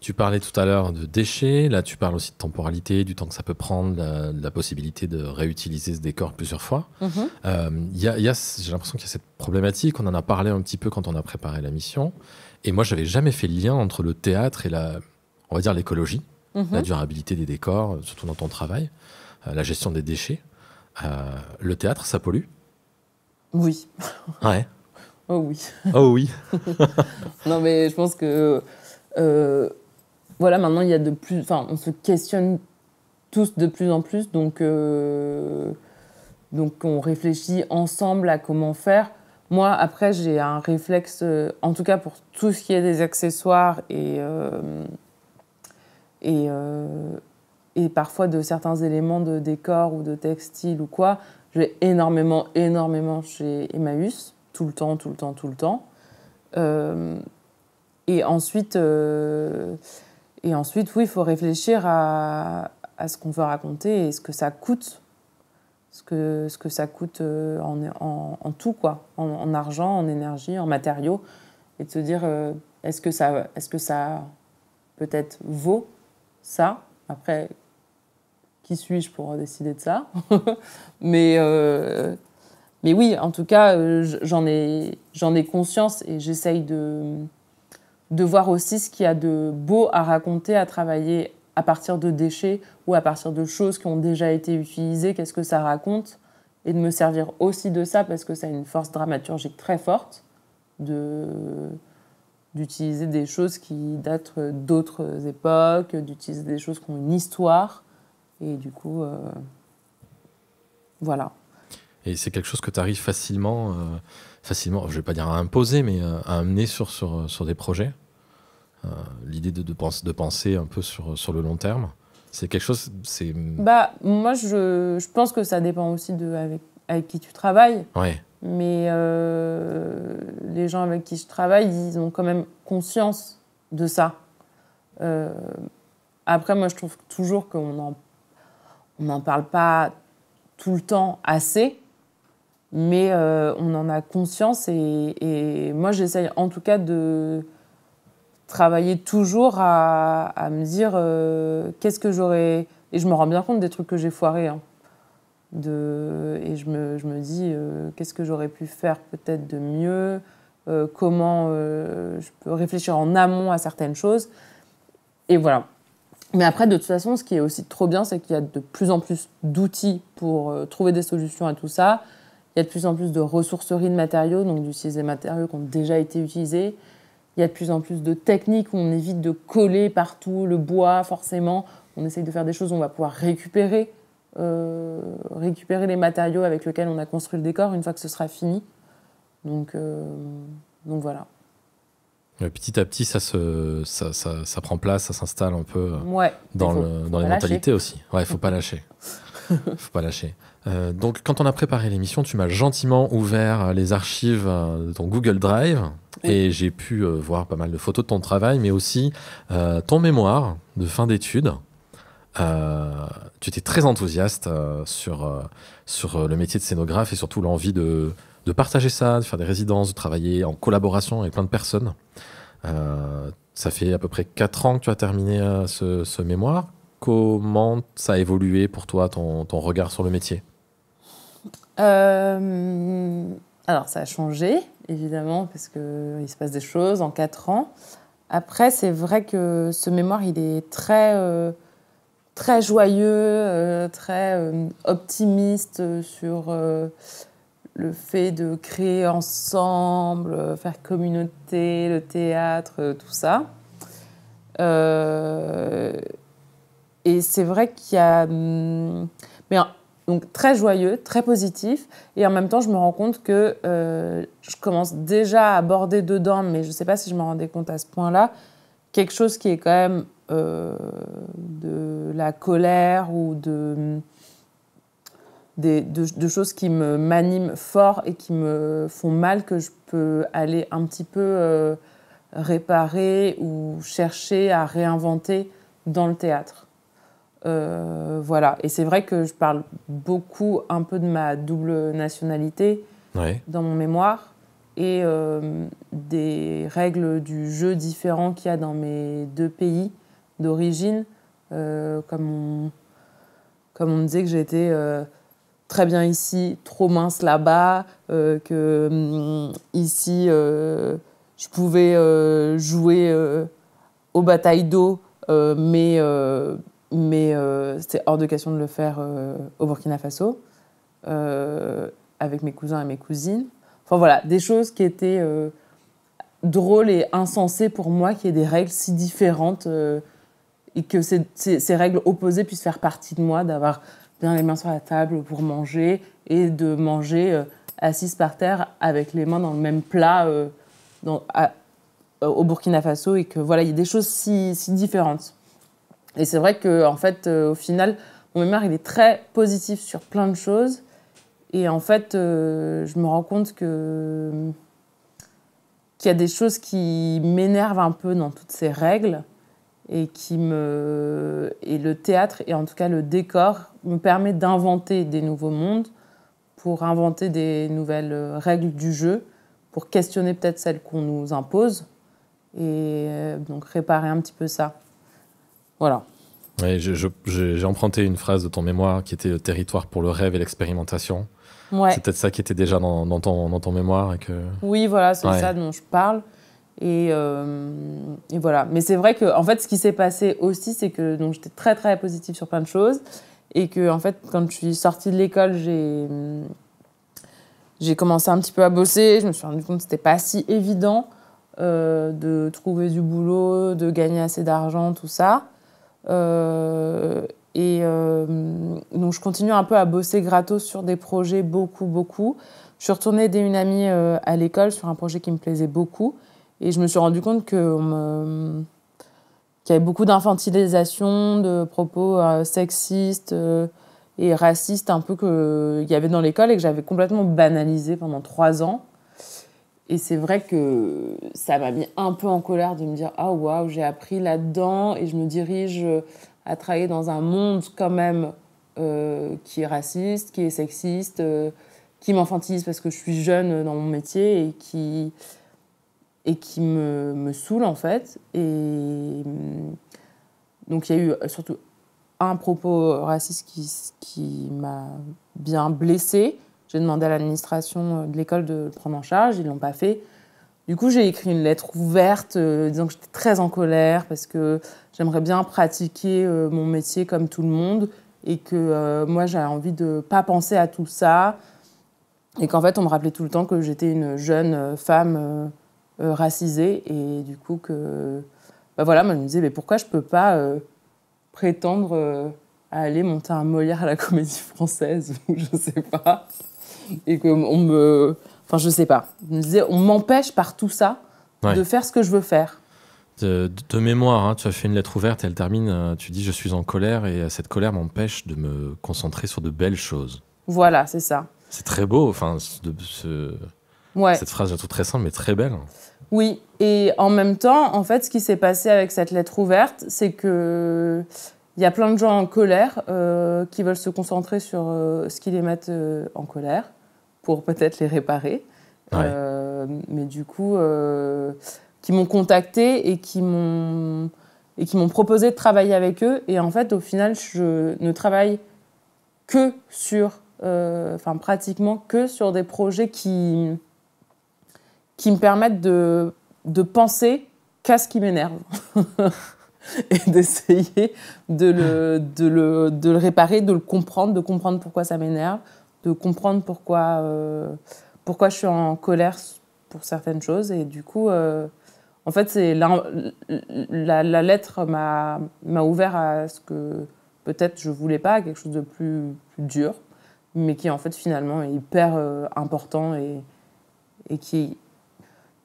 tu parlais tout à l'heure de déchets, là tu parles aussi de temporalité, du temps que ça peut prendre, de la possibilité de réutiliser ce décor plusieurs fois. Mhm. Euh, y a, J'ai l'impression qu'il y a cette problématique, on en a parlé un petit peu quand on a préparé la mission, et moi j'avais jamais fait le lien entre le théâtre et la, on va dire l'écologie, mhm. la durabilité des décors, surtout dans ton travail, euh, la gestion des déchets. Euh, le théâtre, ça pollue Oui. Ouais. oh oui. Oh oui. non mais je pense que voilà, maintenant, il y a de plus. Enfin, on se questionne tous de plus en plus, donc, euh, donc on réfléchit ensemble à comment faire. Moi, après, j'ai un réflexe, euh, en tout cas pour tout ce qui est des accessoires et, euh, et, et parfois de certains éléments de décor ou de textile ou quoi, J'ai énormément, énormément chez Emmaüs, tout le temps, tout le temps, tout le temps. et ensuite, et ensuite, oui, il faut réfléchir à, ce qu'on veut raconter et ce que ça coûte. Ce que, ce que ça coûte euh, en, en, tout, quoi. En, argent, en énergie, en matériaux. Et de se dire, euh, est-ce que ça, est que ça peut-être vaut ça Après, qui suis-je pour décider de ça Mais euh, mais oui, en tout cas, j'en ai j'en ai conscience et j'essaye de de voir aussi ce qu'il y a de beau à raconter, à travailler à partir de déchets ou à partir de choses qui ont déjà été utilisées, qu'est-ce que ça raconte, et de me servir aussi de ça parce que ça a une force dramaturgique très forte de d'utiliser des choses qui datent d'autres époques, d'utiliser des choses qui ont une histoire, et du coup, euh, voilà. Et c'est quelque chose que tu arrives facilement, je euh, facilement, je vais pas dire à imposer, mais euh, à amener sur, sur, sur des projets euh, l'idée de, de, de, penser un peu sur, sur le long terme C'est quelque chose. C'est... Bah, moi, je, je, pense que ça dépend aussi de avec, avec qui tu travailles. Mais euh, les gens avec qui je travaille, ils ont quand même conscience de ça. Euh, après, moi, je trouve toujours qu'on n'en on en parle pas tout le temps assez, mais on en a conscience. et moi, j'essaye en tout cas de travailler toujours à, me dire euh, qu'est-ce que j'aurais. Et je me rends bien compte des trucs que j'ai foirés. Hein. Et je me, je me dis euh, qu'est-ce que j'aurais pu faire peut-être de mieux, euh, comment je peux réfléchir en amont à certaines choses. Et voilà. Mais après, de toute façon, ce qui est aussi trop bien, c'est qu'il y a de plus en plus d'outils pour trouver des solutions à tout ça. Il y a de plus en plus de ressourceries de matériaux, donc d'utiliser des matériaux qui ont déjà été utilisés. Il y a de plus en plus de techniques où on évite de coller partout le bois, forcément. On essaye de faire des choses où on va pouvoir récupérer, euh, récupérer les matériaux avec lesquels on a construit le décor une fois que ce sera fini. Donc, euh, donc voilà. petit à petit, ça, ça, prend place, ça s'installe un peu euh, dans, les mentalités aussi. Ouais, ne faut pas lâcher. Faut pas lâcher. Euh, donc, quand on a préparé l'émission, tu m'as gentiment ouvert les archives euh, de ton Google Drive et j'ai pu euh, voir pas mal de photos de ton travail, mais aussi ton mémoire de fin d'études. tu étais très enthousiaste sur, sur le métier de scénographe et surtout l'envie de, de, partager ça, de faire des résidences, de travailler en collaboration avec plein de personnes. ça fait à peu près 4 ans que tu as terminé ce, ce mémoire comment ça a évolué pour toi, ton, regard sur le métier euh, Alors, ça a changé, évidemment, parce qu'il se passe des choses en quatre ans. Après, c'est vrai que ce mémoire, il est très, euh, très joyeux, euh, très optimiste sur le fait de créer ensemble, faire communauté, le théâtre, tout ça. Et c'est vrai qu'il y a. Hmm, donc très joyeux, très positif. Et en même temps, je me rends compte que euh, je commence déjà à aborder dedans, mais je ne sais pas si je m'en rendais compte à ce point-là, quelque chose qui est quand même euh, de la colère ou de, hmm, des, de, choses qui me m'animent fort et qui me font mal, que je peux aller un petit peu euh, réparer ou chercher à réinventer dans le théâtre. Euh, voilà. Et c'est vrai que je parle beaucoup un peu de ma double nationalité dans mon mémoire et euh, des règles du jeu différents qu'il y a dans mes deux pays d'origine. Euh, comme, on, comme on disait que j'étais très bien ici, trop mince là-bas, que mm, ici je pouvais jouer aux batailles d'eau, mais mais euh, c'était hors de question de le faire euh, au Burkina Faso, euh, avec mes cousins et mes cousines. Enfin voilà, des choses qui étaient drôles et insensées pour moi, qu'il y ait des règles si différentes et que ces, règles opposées puissent faire partie de moi, d'avoir bien les mains sur la table pour manger et de manger assise par terre avec les mains dans le même plat au Burkina Faso et que voilà, il y a des choses si différentes. Et c'est vrai que fait, euh, au final, mon mémoire il est très positif sur plein de choses. Et en fait, euh, je me rends compte que qu'il y a des choses qui m'énervent un peu dans toutes ces règles et qui me et le théâtre et en tout cas le décor me permet d'inventer des nouveaux mondes pour inventer des nouvelles euh, règles du jeu pour questionner peut-être celles qu'on nous impose et donc réparer un petit peu ça. Voilà. J'ai emprunté une phrase de ton mémoire qui était le euh, territoire pour le rêve et l'expérimentation. C'est peut-être ça qui était déjà dans, ton, dans ton, mémoire. Et que... Oui, voilà, c'est ça dont je parle. Et, euh, et voilà. Mais c'est vrai que, en fait, ce qui s'est passé aussi, c'est que j'étais très, très positive sur plein de choses. Et que, en fait, quand je suis sortie de l'école, j'ai. commencé un petit peu à bosser, je me suis rendu compte que c'était pas si évident euh, de trouver du boulot, de gagner assez d'argent, tout ça. Euh, et euh, donc je continue un peu à bosser gratos sur des projets, beaucoup, beaucoup. Je suis retournée dès une amie euh, à l'école sur un projet qui me plaisait beaucoup. Et je me suis rendu compte qu'il y avait beaucoup d'infantilisation, de propos sexistes et racistes un peu qu'il y avait dans l'école et que j'avais complètement banalisé pendant trois ans. Et c'est vrai que ça m'a mis un peu en colère de me dire Ah, waouh, j'ai appris là-dedans et je me dirige à travailler dans un monde quand même euh, qui est raciste, qui est sexiste, euh, qui m'enfantise parce que je suis jeune dans mon métier et qui, et qui me, me saoule en fait. Et mm, donc il y a eu surtout un propos raciste qui, qui m'a bien blessée j'ai demandé à l'administration euh, de l'école de le prendre en charge, ils ne l'ont pas fait. Du coup, j'ai écrit une lettre ouverte euh, disant que j'étais très en colère parce que j'aimerais bien pratiquer euh, mon métier comme tout le monde et que moi, j'avais envie de ne pas penser à tout ça et qu'en fait, on me rappelait tout le temps que j'étais une jeune femme racisée et du coup que bah, voilà, me disait mais pourquoi je peux pas prétendre à aller monter un Molière à la Comédie Française ou je sais pas et que on me, enfin je sais pas, on m'empêche par tout ça de faire ce que je veux faire. De, mémoire, hein, tu as fait une lettre ouverte et elle termine, euh, tu dis je suis en colère et euh, cette colère m'empêche de me concentrer sur de belles choses. Voilà, c'est ça. C'est très beau, enfin, ce, cette phrase est tout très simple mais très belle. Oui, et en même temps, en fait, ce qui s'est passé avec cette lettre ouverte, c'est que il y a plein de gens en colère euh, qui veulent se concentrer sur ce qui les met en colère pour peut-être les réparer. Euh, mais du coup, euh, qui m'ont contacté et qui m'ont et qui m'ont proposé de travailler avec eux. Et en fait, au final, je ne travaille que sur, euh, enfin pratiquement que sur des projets qui qui me permettent de de penser qu'à ce qui m'énerve. et d'essayer de le, de, le, de le réparer, de le comprendre, de comprendre pourquoi ça m'énerve, de comprendre pourquoi, euh, pourquoi je suis en colère pour certaines choses. Et du coup, euh, en fait, c'est la, la, lettre m'a, m'a ouvert à ce que peut-être je voulais pas, à quelque chose de plus, plus dur, mais qui en fait finalement est hyper euh, important et, et qui est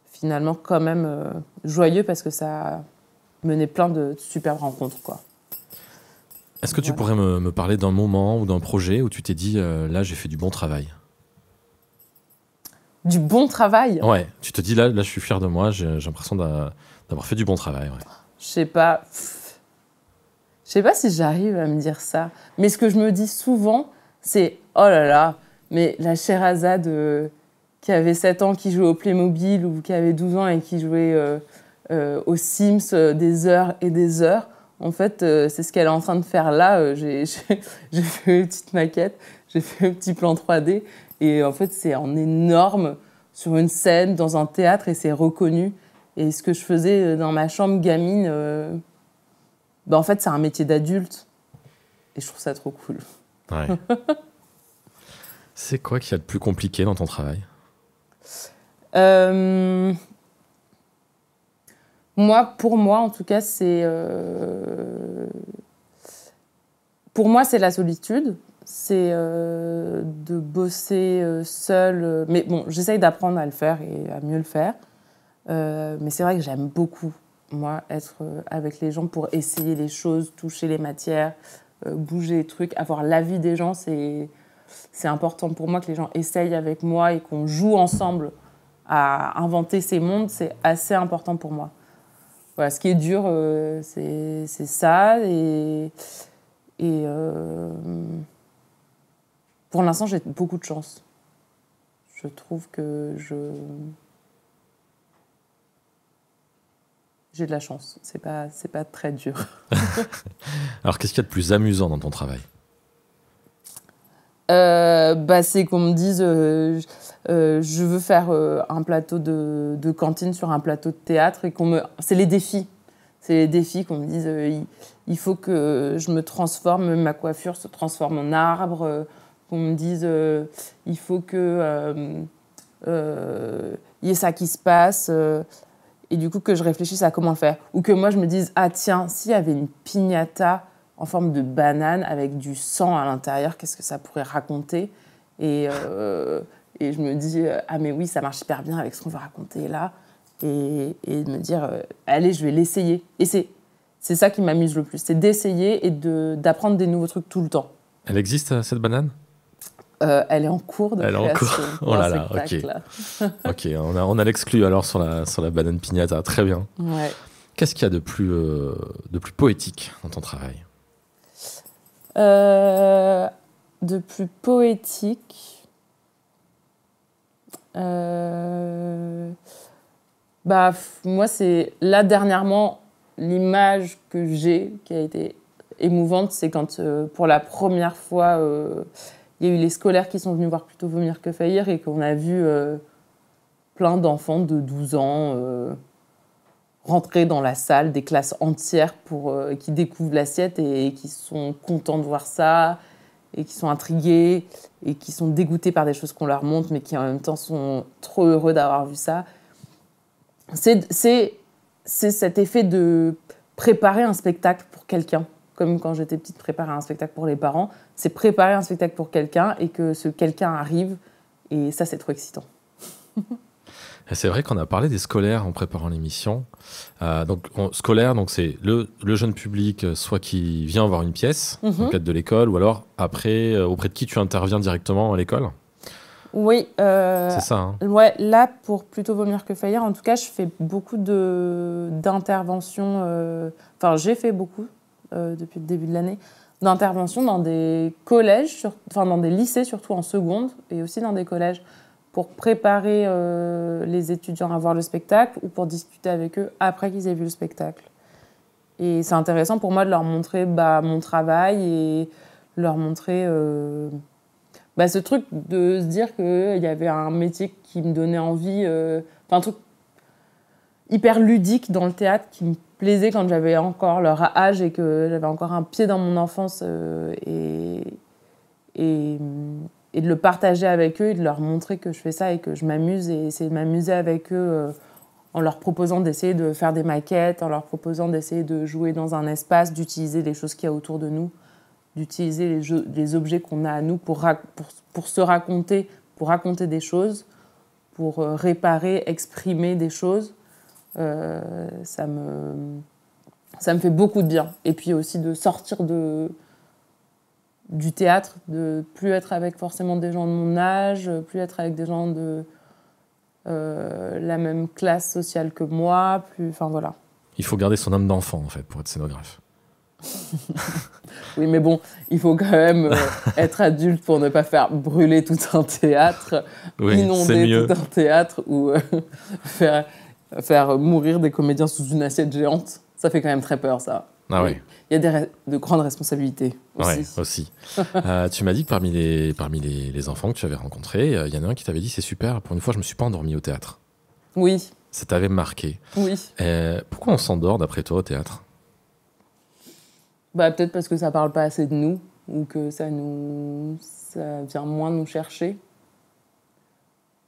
finalement quand même joyeux parce que ça a mené plein de, de superbes rencontres. Quoi. Est-ce que tu pourrais me, parler d'un moment ou d'un projet où tu t'es dit, euh, là, j'ai fait du bon travail Du bon travail Ouais, tu te dis, là, là je suis fier de moi, j'ai l'impression d'avoir fait du bon travail. Je sais pas. Je sais pas si j'arrive à me dire ça. Mais ce que je me dis souvent, c'est, oh là là, mais la chère Azad qui avait 7 ans, qui jouait au Playmobil, ou qui avait 12 ans et qui jouait euh, euh, aux Sims des heures et des heures, en fait, euh, c'est ce qu'elle est en train de faire là. Euh, j'ai fait une petite maquette, j'ai fait un petit plan 3D. Et en fait, c'est en énorme sur une scène, dans un théâtre, et c'est reconnu. Et ce que je faisais euh, dans ma chambre gamine, bah, en fait, c'est un métier d'adulte. Et je trouve ça trop cool. c'est quoi qu'il y a de plus compliqué dans ton travail moi, pour moi, en tout cas, c'est. Euh, pour moi, c'est la solitude. C'est euh, de bosser euh, seul. Mais bon, j'essaye d'apprendre à le faire et à mieux le faire. mais c'est vrai que j'aime beaucoup, moi, être avec les gens pour essayer les choses, toucher les matières, bouger les trucs, avoir l'avis des gens. C'est important pour moi que les gens essayent avec moi et qu'on joue ensemble à inventer ces mondes. C'est assez important pour moi voilà, ce qui est dur, euh, c'est ça. Et, et euh, pour l'instant, j'ai beaucoup de chance. Je trouve que je. J'ai de la chance. C'est pas, pas très dur. Alors, qu'est-ce qu'il y a de plus amusant dans ton travail euh, bah, C'est qu'on me dise. Euh, je veux faire euh, un plateau de, cantine sur un plateau de théâtre et qu'on me. C'est les défis. C'est les défis qu'on me dise euh, il, faut que je me transforme, ma coiffure se transforme en arbre, qu'on me dise il faut que. il y ait ça qui se passe. et du coup, que je réfléchisse à comment le faire. Ou que moi, je me dise ah tiens, s'il y avait une piñata en forme de banane avec du sang à l'intérieur, qu'est-ce que ça pourrait raconter Et et je me dis euh, ah mais oui ça marche hyper bien avec ce qu'on va raconter là et, de me dire euh, allez je vais l'essayer et c'est c'est ça qui m'amuse le plus c'est d'essayer et d'apprendre des nouveaux trucs tout le temps elle existe euh, cette banane elle est en cours de Elle est en cours. Oh là là, ok. on a, l'exclu alors sur la, sur la banane pignata. Très bien. Qu'est-ce qu'il y a de plus, de plus poétique dans ton travail De plus poétique euh, bah, moi, c'est là dernièrement l'image que j'ai qui a été émouvante, c'est quand euh, pour la première fois, euh, il y a eu les scolaires qui sont venus voir plutôt vomir que faillir et qu'on a vu plein d'enfants de 12 ans rentrer dans la salle, des classes entières pour, qui découvrent l'assiette et, qui sont contents de voir ça, et qui sont intrigués et qui sont dégoûtés par des choses qu'on leur montre, mais qui en même temps sont trop heureux d'avoir vu ça. C'est cet effet de préparer un spectacle pour quelqu'un. Comme quand j'étais petite, préparer un spectacle pour les parents, c'est préparer un spectacle pour quelqu'un et que ce quelqu'un arrive. Et ça, c'est trop excitant. C'est vrai qu'on a parlé des scolaires en préparant l'émission. Euh, donc, scolaire, donc c'est le, jeune public, euh, soit qui vient voir une pièce mhm. en cadre de l'école, ou alors après, euh, auprès de qui tu interviens directement à l'école Oui. c'est ça. Hein. Ouais, là, pour plutôt vaut mieux que faillir, en tout cas, je fais beaucoup d'interventions. Enfin, j'ai fait beaucoup depuis le début de l'année d'interventions dans des collèges, enfin dans des lycées surtout en seconde, et aussi dans des collèges pour préparer euh, les étudiants à voir le spectacle ou pour discuter avec eux après qu'ils aient vu le spectacle. Et c'est intéressant pour moi de leur montrer bah, mon travail et leur montrer euh, bah, ce truc de se dire qu'il euh, y avait un métier qui me donnait envie, euh, un truc hyper ludique dans le théâtre qui me plaisait quand j'avais encore leur âge et que j'avais encore un pied dans mon enfance et et de le partager avec eux et de leur montrer que je fais ça et que je m'amuse et essayer de m'amuser avec eux euh, en leur proposant d'essayer de faire des maquettes, en leur proposant d'essayer de jouer dans un espace, d'utiliser les choses qu'il y a autour de nous, d'utiliser les, objets qu'on a à nous pour, pour, se raconter, pour raconter des choses, pour euh, réparer, exprimer des choses. Euh, ça, me, ça me fait beaucoup de bien. Et puis aussi de sortir de, du théâtre, de plus être avec forcément des gens de mon âge, plus être avec des gens de euh, la même classe sociale que moi, plus, enfin voilà. Il faut garder son âme d'enfant en fait pour être scénographe. oui, mais bon, il faut quand même euh, être adulte pour ne pas faire brûler tout un théâtre, inonder tout un théâtre ou euh, faire, faire mourir des comédiens sous une assiette géante. Ça fait quand même très peur, ça. Ah il y a des de grandes responsabilités aussi. aussi. Euh, tu m'as dit que parmi les, parmi les, enfants que tu avais rencontrés, euh, il y en a un qui t'avait dit c'est super, pour une fois je me suis pas endormi au théâtre. Oui. Ça t'avait marqué. Oui. Euh, pourquoi on s'endort d'après toi au théâtre bah, Peut-être parce que ça parle pas assez de nous ou que ça, nous, ça vient moins nous chercher.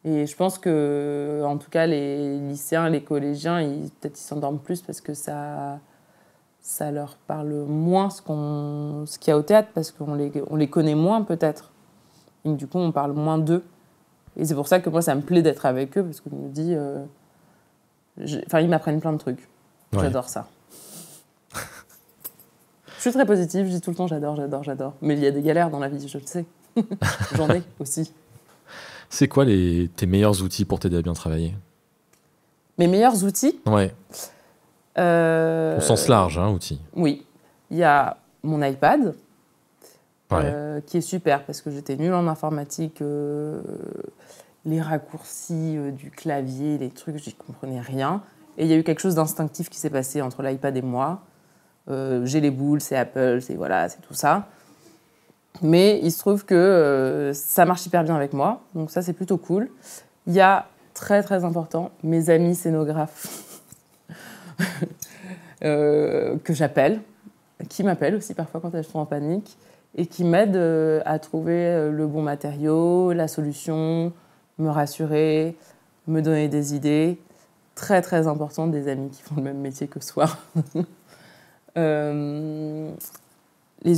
Et je pense que, en tout cas, les lycéens, les collégiens, peut-être ils s'endorment plus parce que ça ça leur parle moins ce qu'on ce qu'il y a au théâtre parce qu'on les, on les connaît moins peut-être. du coup, on parle moins d'eux. Et c'est pour ça que moi, ça me plaît d'être avec eux parce qu'on me dit. Euh, enfin, ils m'apprennent plein de trucs. J'adore ça. je suis très positive, je dis tout le temps j'adore, j'adore, j'adore. Mais il y a des galères dans la vie, je le sais. J'en ai aussi. C'est quoi tes meilleurs outils pour t'aider à bien travailler Mes meilleurs outils Ouais. Euh, Au sens large, un hein, outil. Oui. Il y a mon iPad, euh, qui est super parce que j'étais nulle en informatique euh, les raccourcis du clavier, les trucs, j'y comprenais rien. Et il y a eu quelque chose d'instinctif qui s'est passé entre l'iPad et moi. j'ai les boules, c'est Apple, c'est voilà, c'est tout ça. Mais il se trouve que ça marche hyper bien avec moi, donc ça c'est plutôt cool. Il y a très très important mes amis scénographes. Euh, que j'appelle, qui m'appelle aussi parfois quand je suis en panique et qui m'aident euh, à trouver euh, le bon matériau, la solution, me rassurer, me donner des idées. Très très important des amis qui font le même métier que soi. les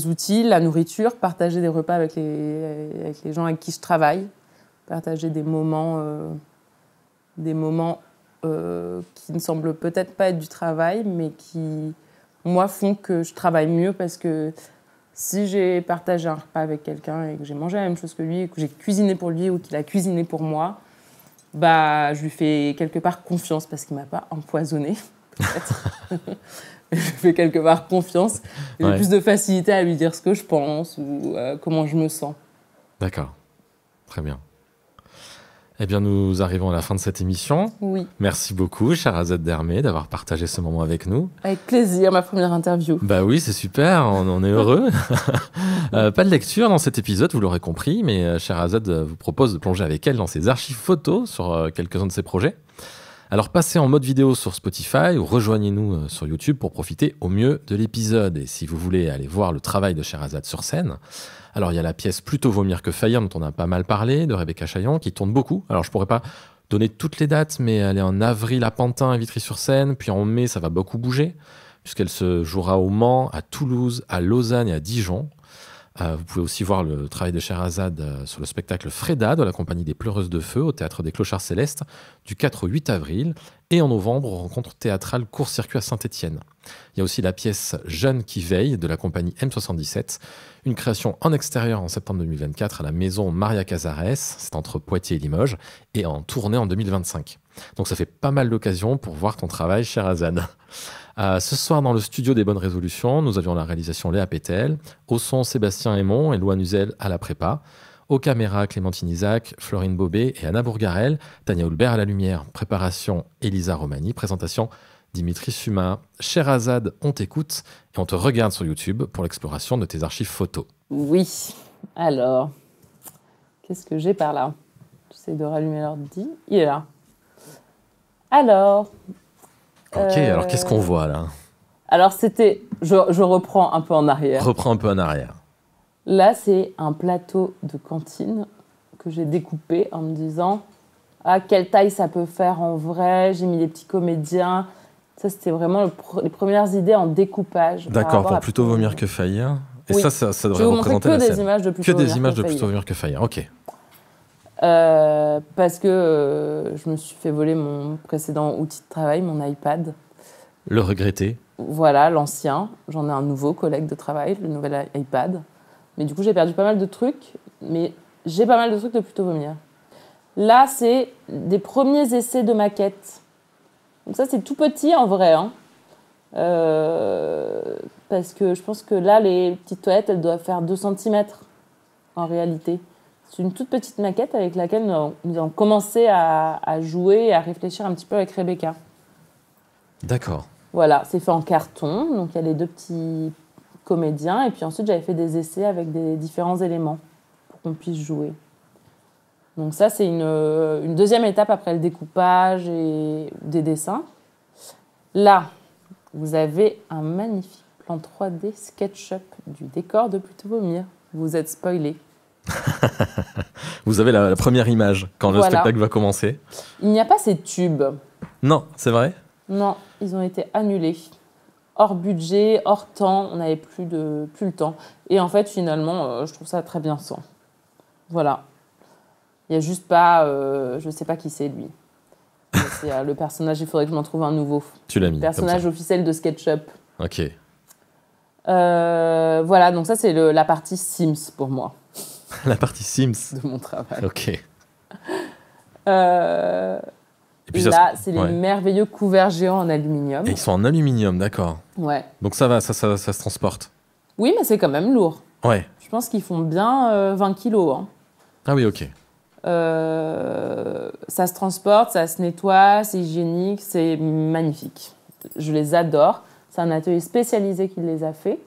outils, la nourriture, partager des repas avec les, gens avec qui je travaille, partager des moments, des moments euh, qui ne semblent peut-être pas être du travail, mais qui, moi, font que je travaille mieux parce que si j'ai partagé un repas avec quelqu'un et que j'ai mangé la même chose que lui, et que j'ai cuisiné pour lui ou qu'il a cuisiné pour moi, bah, je lui fais quelque part confiance parce qu'il m'a pas empoisonné, peut-être. je fais quelque part confiance. J'ai plus de facilité à lui dire ce que je pense ou euh, comment je me sens. D'accord. Très bien. Eh bien, nous arrivons à la fin de cette émission. Oui. Merci beaucoup, Azad Dermé, d'avoir partagé ce moment avec nous. Avec plaisir, ma première interview. Bah oui, c'est super, on, en est heureux. Euh, pas de lecture dans cet épisode, vous l'aurez compris, mais euh, Azad euh, vous propose de plonger avec elle dans ses archives photos sur quelques-uns de ses projets. Alors passez en mode vidéo sur Spotify ou rejoignez-nous sur YouTube pour profiter au mieux de l'épisode. Et si vous voulez aller voir le travail de Azad sur scène, alors il y a la pièce Plutôt vomir que faillir dont on a pas mal parlé, de Rebecca Chaillon qui tourne beaucoup. Alors je pourrais pas donner toutes les dates, mais elle est en avril à Pantin, à Vitry-sur-Seine, puis en mai ça va beaucoup bouger, puisqu'elle se jouera au Mans, à Toulouse, à Lausanne et à Dijon. Euh, vous pouvez aussi voir le travail de Sherazade euh, sur le spectacle Freda de la compagnie des Pleureuses de Feu au théâtre des Clochards Célestes du 4 au 8 avril et en novembre rencontre théâtrale court-circuit à Saint-Étienne. Il y a aussi la pièce Jeune qui veille de la compagnie M77, une création en extérieur en septembre 2024 à la maison Maria Casares, c'est entre Poitiers et Limoges, et en tournée en 2025. Donc ça fait pas mal d'occasions pour voir ton travail, Sherazade. Euh, ce soir, dans le studio des Bonnes Résolutions, nous avions la réalisation Léa Pétel, au son Sébastien Aymon et Loan Nuzel à la prépa, aux caméras Clémentine Isaac, Florine Bobet et Anna Bourgarel, Tania Hulbert à la lumière, préparation Elisa Romani, présentation Dimitri Suma. Cher Azad, on t'écoute et on te regarde sur YouTube pour l'exploration de tes archives photos. Oui, alors, qu'est-ce que j'ai par là J'essaie de rallumer l'ordi. Il est là. Alors, Ok, alors qu'est-ce qu'on euh, voit là Alors c'était, je, reprends un peu en arrière. Reprends un peu en arrière. Là, c'est un plateau de cantine que j'ai découpé en me disant ah quelle taille ça peut faire en vrai. J'ai mis des petits comédiens. Ça, c'était vraiment les premières idées en découpage. D'accord, pour plutôt vomir que faillir. Et ça, ça, ça, devrait représenter que que des images de plutôt vomir que faillir. Ok. Euh, parce que euh, je me suis fait voler mon précédent outil de travail, mon iPad. Le regretter Voilà, l'ancien. J'en ai un nouveau collègue de travail, le nouvel iPad. Mais du coup, j'ai perdu pas mal de trucs, mais j'ai pas mal de trucs de plutôt vomir. Là, c'est des premiers essais de maquette. Donc ça, c'est tout petit en vrai. Hein. Euh, parce que je pense que là, les petites toilettes, elles doivent faire 2 cm en réalité. C'est une toute petite maquette avec laquelle nous, avons commencé à, à jouer, à réfléchir un petit peu avec Rebecca. D'accord. Voilà, c'est fait en carton, donc il y a les deux petits comédiens, et puis ensuite j'avais fait des essais avec des différents éléments pour qu'on puisse jouer. Donc ça, c'est une, une, deuxième étape après le découpage et des dessins. Là, vous avez un magnifique plan 3D SketchUp du décor de Plutôt Vomir. Vous êtes spoilé. Vous avez la, première image quand le spectacle va commencer. Il n'y a pas ces tubes. Non, c'est vrai Non, ils ont été annulés. Hors budget, hors temps, on n'avait plus, plus le temps. Et en fait, finalement, euh, je trouve ça très bien sans. Voilà. Il n'y a juste pas, euh, je ne sais pas qui c'est lui. Euh, le personnage, il faudrait que je m'en trouve un nouveau. Tu l'as mis. Personnage officiel de SketchUp. Ok. voilà, donc ça c'est la partie Sims pour moi la partie Sims. De mon travail. Ok. Euh, et là, c'est les merveilleux couverts géants en aluminium. ils sont en aluminium, d'accord. Ouais. Donc ça va, ça, ça, ça se transporte. Oui, mais c'est quand même lourd. Ouais. Je pense qu'ils font bien 20 euh, kilos. Hein. Ah oui, ok. Euh, ça se transporte, ça se nettoie, c'est hygiénique, c'est magnifique. Je les adore. C'est un atelier spécialisé qui les a fait.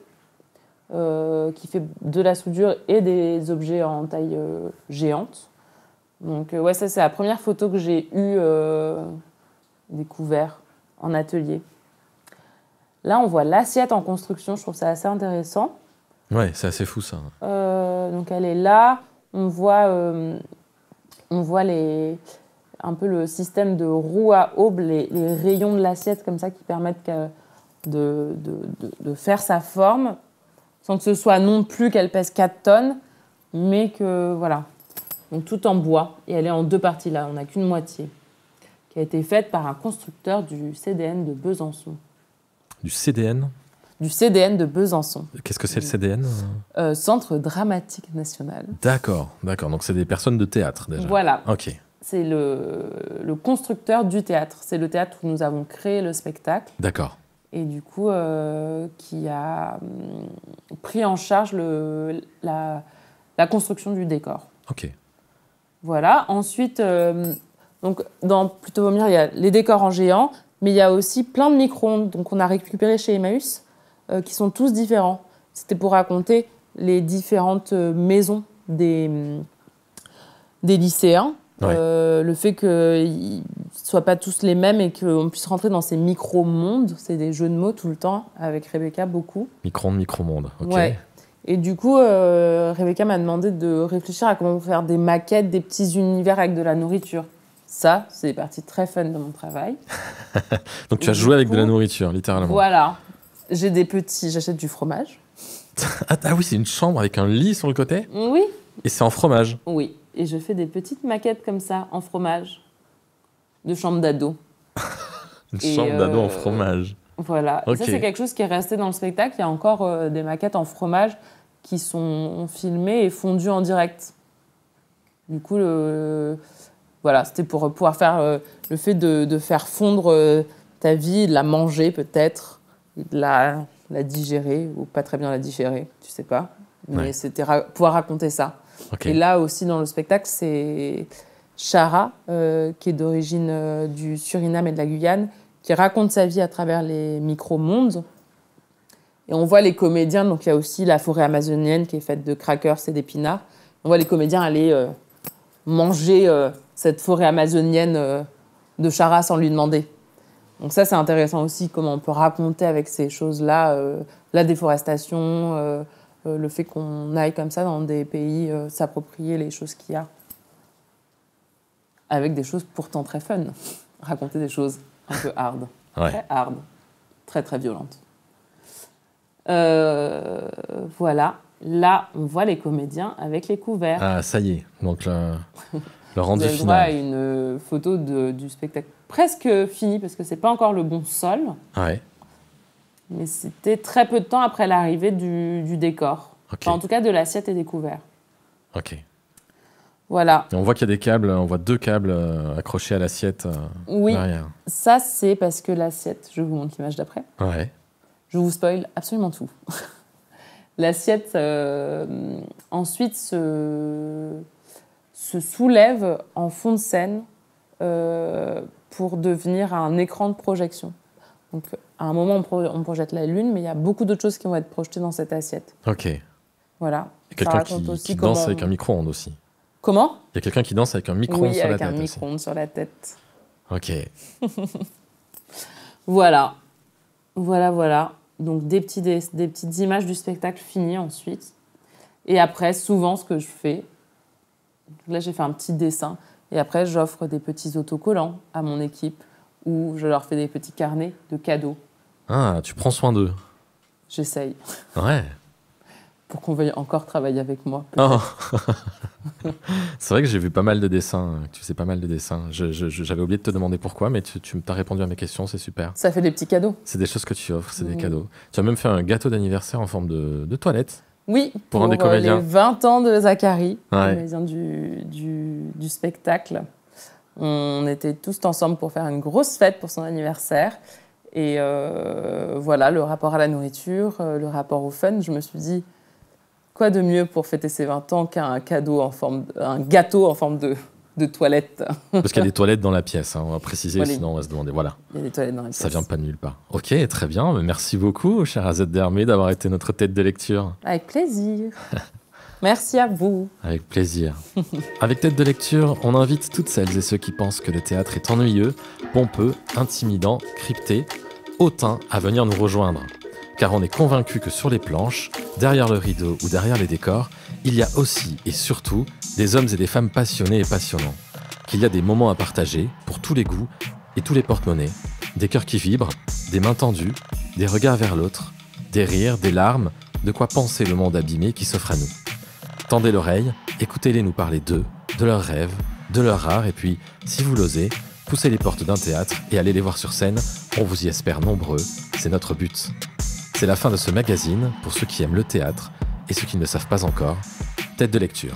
Euh, qui fait de la soudure et des objets en taille euh, géante. Donc euh, ouais, ça c'est la première photo que j'ai eue découvert en atelier. Là, on voit l'assiette en construction, je trouve ça assez intéressant. Ouais, c'est assez fou ça. donc elle est là, on voit, on voit les, un peu le système de roue à aube, les, rayons de l'assiette comme ça qui permettent de, de, de, faire sa forme sans que ce soit non plus qu'elle pèse 4 tonnes, mais que voilà. Donc tout en bois et elle est en deux parties là, on n'a qu'une moitié qui a été faite par un constructeur du CDN de Besançon. Du CDN Du CDN de Besançon. Qu'est-ce que c'est le CDN euh euh, Centre Dramatique National. D'accord, d'accord. Donc c'est des personnes de théâtre déjà. Voilà. Ok. C'est le constructeur du théâtre. C'est le théâtre où nous avons créé le spectacle. D'accord et du coup euh, qui a hum, pris en charge la, construction du décor. Ok. Voilà. Ensuite, euh, donc dans Plutôt Vomir, il y a les décors en géant, mais il y a aussi plein de micro-ondes donc on a récupéré chez Emmaüs, euh, qui sont tous différents. C'était pour raconter les différentes maisons des, hum, des lycéens. le fait que soient pas tous les mêmes et qu'on puisse rentrer dans ces micro-mondes. C'est des jeux de mots tout le temps avec Rebecca, beaucoup. micro de micro-monde, ok. Et du coup, euh, Rebecca m'a demandé de réfléchir à comment faire des maquettes, des petits univers avec de la nourriture. Ça, c'est parti très fun de mon travail. Donc tu as joué avec de la nourriture, littéralement. Voilà. J'ai des petits, j'achète du fromage. Ah, ah oui, c'est une chambre avec un lit sur le côté Oui. Et c'est en fromage Oui. Et je fais des petites maquettes comme ça, en fromage de chambre d'ado. Une chambre d'ado en euh, fromage. Voilà. Ça, c'est quelque chose qui est resté dans le spectacle. Il y a encore euh, des maquettes en fromage qui sont filmées et fondues en direct. Du coup, voilà, c'était pour pouvoir faire euh, le fait de, faire fondre ta vie, de la manger peut-être, de la, digérer, ou pas très bien la digérer, tu sais pas. Mais c'était pour pouvoir raconter ça. Et là aussi, dans le spectacle, c'est Chara, euh, qui est d'origine euh, du Suriname et de la Guyane, qui raconte sa vie à travers les micro-mondes. Et on voit les comédiens, donc il y a aussi la forêt amazonienne qui est faite de crackers et d'épinards. On voit les comédiens aller euh, manger cette forêt amazonienne de Chara sans lui demander. Donc ça, c'est intéressant aussi, comment on peut raconter avec ces choses-là, la déforestation, le fait qu'on aille comme ça dans des pays s'approprier les choses qu'il y a avec des choses pourtant très fun. Raconter des choses un peu hard, très hard, très très violentes. Euh, voilà. Là, on voit les comédiens avec les couverts. Ah, ça y est. Donc le, le rendu final. une euh, photo de, du spectacle presque fini parce que c'est pas encore le bon sol. Ouais. Mais c'était très peu de temps après l'arrivée du, décor. en tout cas, de l'assiette et des couverts. Ok on voit qu'il y a des câbles, on voit deux câbles euh, accrochés à l'assiette. Euh, oui. Ça, c'est parce que l'assiette, je vous montre l'image d'après. Je vous spoil absolument tout. l'assiette euh, ensuite se, soulève en fond de scène pour devenir un écran de projection. Donc, à un moment, on, projette la lune, mais il y a beaucoup d'autres choses qui vont être projetées dans cette assiette. Ok. Voilà. Quelqu'un qui danse avec un micro-ondes aussi. Comment Il y a quelqu'un qui danse avec un micro sur la tête. avec un micro sur la tête. Ok. voilà. Voilà, voilà. Donc des, petits, des, petites images du spectacle fini ensuite. Et après, souvent, ce que je fais, là j'ai fait un petit dessin, et après j'offre des petits autocollants à mon équipe, ou je leur fais des petits carnets de cadeaux. Ah, tu prends soin d'eux. J'essaye. Ouais pour qu'on veuille encore travailler avec moi. c'est vrai que j'ai vu pas mal de dessins, hein. tu sais pas mal de dessins. J'avais oublié de te demander pourquoi, mais tu, tu as répondu à mes questions, c'est super. Ça fait des petits cadeaux. C'est des choses que tu offres, c'est des cadeaux. Tu as même fait un gâteau d'anniversaire en forme de, toilette. Oui, pour, un euh, des comédiens. les 20 ans de Zachary, ouais. comédien du, spectacle. On était tous ensemble pour faire une grosse fête pour son anniversaire. Et euh, voilà, le rapport à la nourriture, euh, le rapport au fun, je me suis dit, Quoi de mieux pour fêter ses 20 ans qu'un cadeau en forme, un gâteau en forme de, de toilette Parce qu'il y a des toilettes dans la pièce, hein, on va préciser, sinon on va se demander. Voilà. Il y a des toilettes dans la pièce. Ça vient pas de nulle part. Ok, très bien. Merci beaucoup, cher Azet Dermé, d'avoir été notre tête de lecture. Avec plaisir. Merci à vous. Avec plaisir. Avec Tête de lecture, on invite toutes celles et ceux qui pensent que le théâtre est ennuyeux, pompeux, intimidant, crypté, hautain à venir nous rejoindre car on est convaincu que sur les planches, derrière le rideau ou derrière les décors, il y a aussi et surtout des hommes et des femmes passionnés et passionnants, qu'il y a des moments à partager pour tous les goûts et tous les porte-monnaies, des cœurs qui vibrent, des mains tendues, des regards vers l'autre, des rires, des larmes, de quoi penser le monde abîmé qui s'offre à nous. Tendez l'oreille, écoutez-les nous parler d'eux, de leurs rêves, de leur art, et puis, si vous l'osez, poussez les portes d'un théâtre et allez les voir sur scène, on vous y espère nombreux, c'est notre but. C'est la fin de ce magazine pour ceux qui aiment le théâtre et ceux qui ne le savent pas encore. Tête de lecture.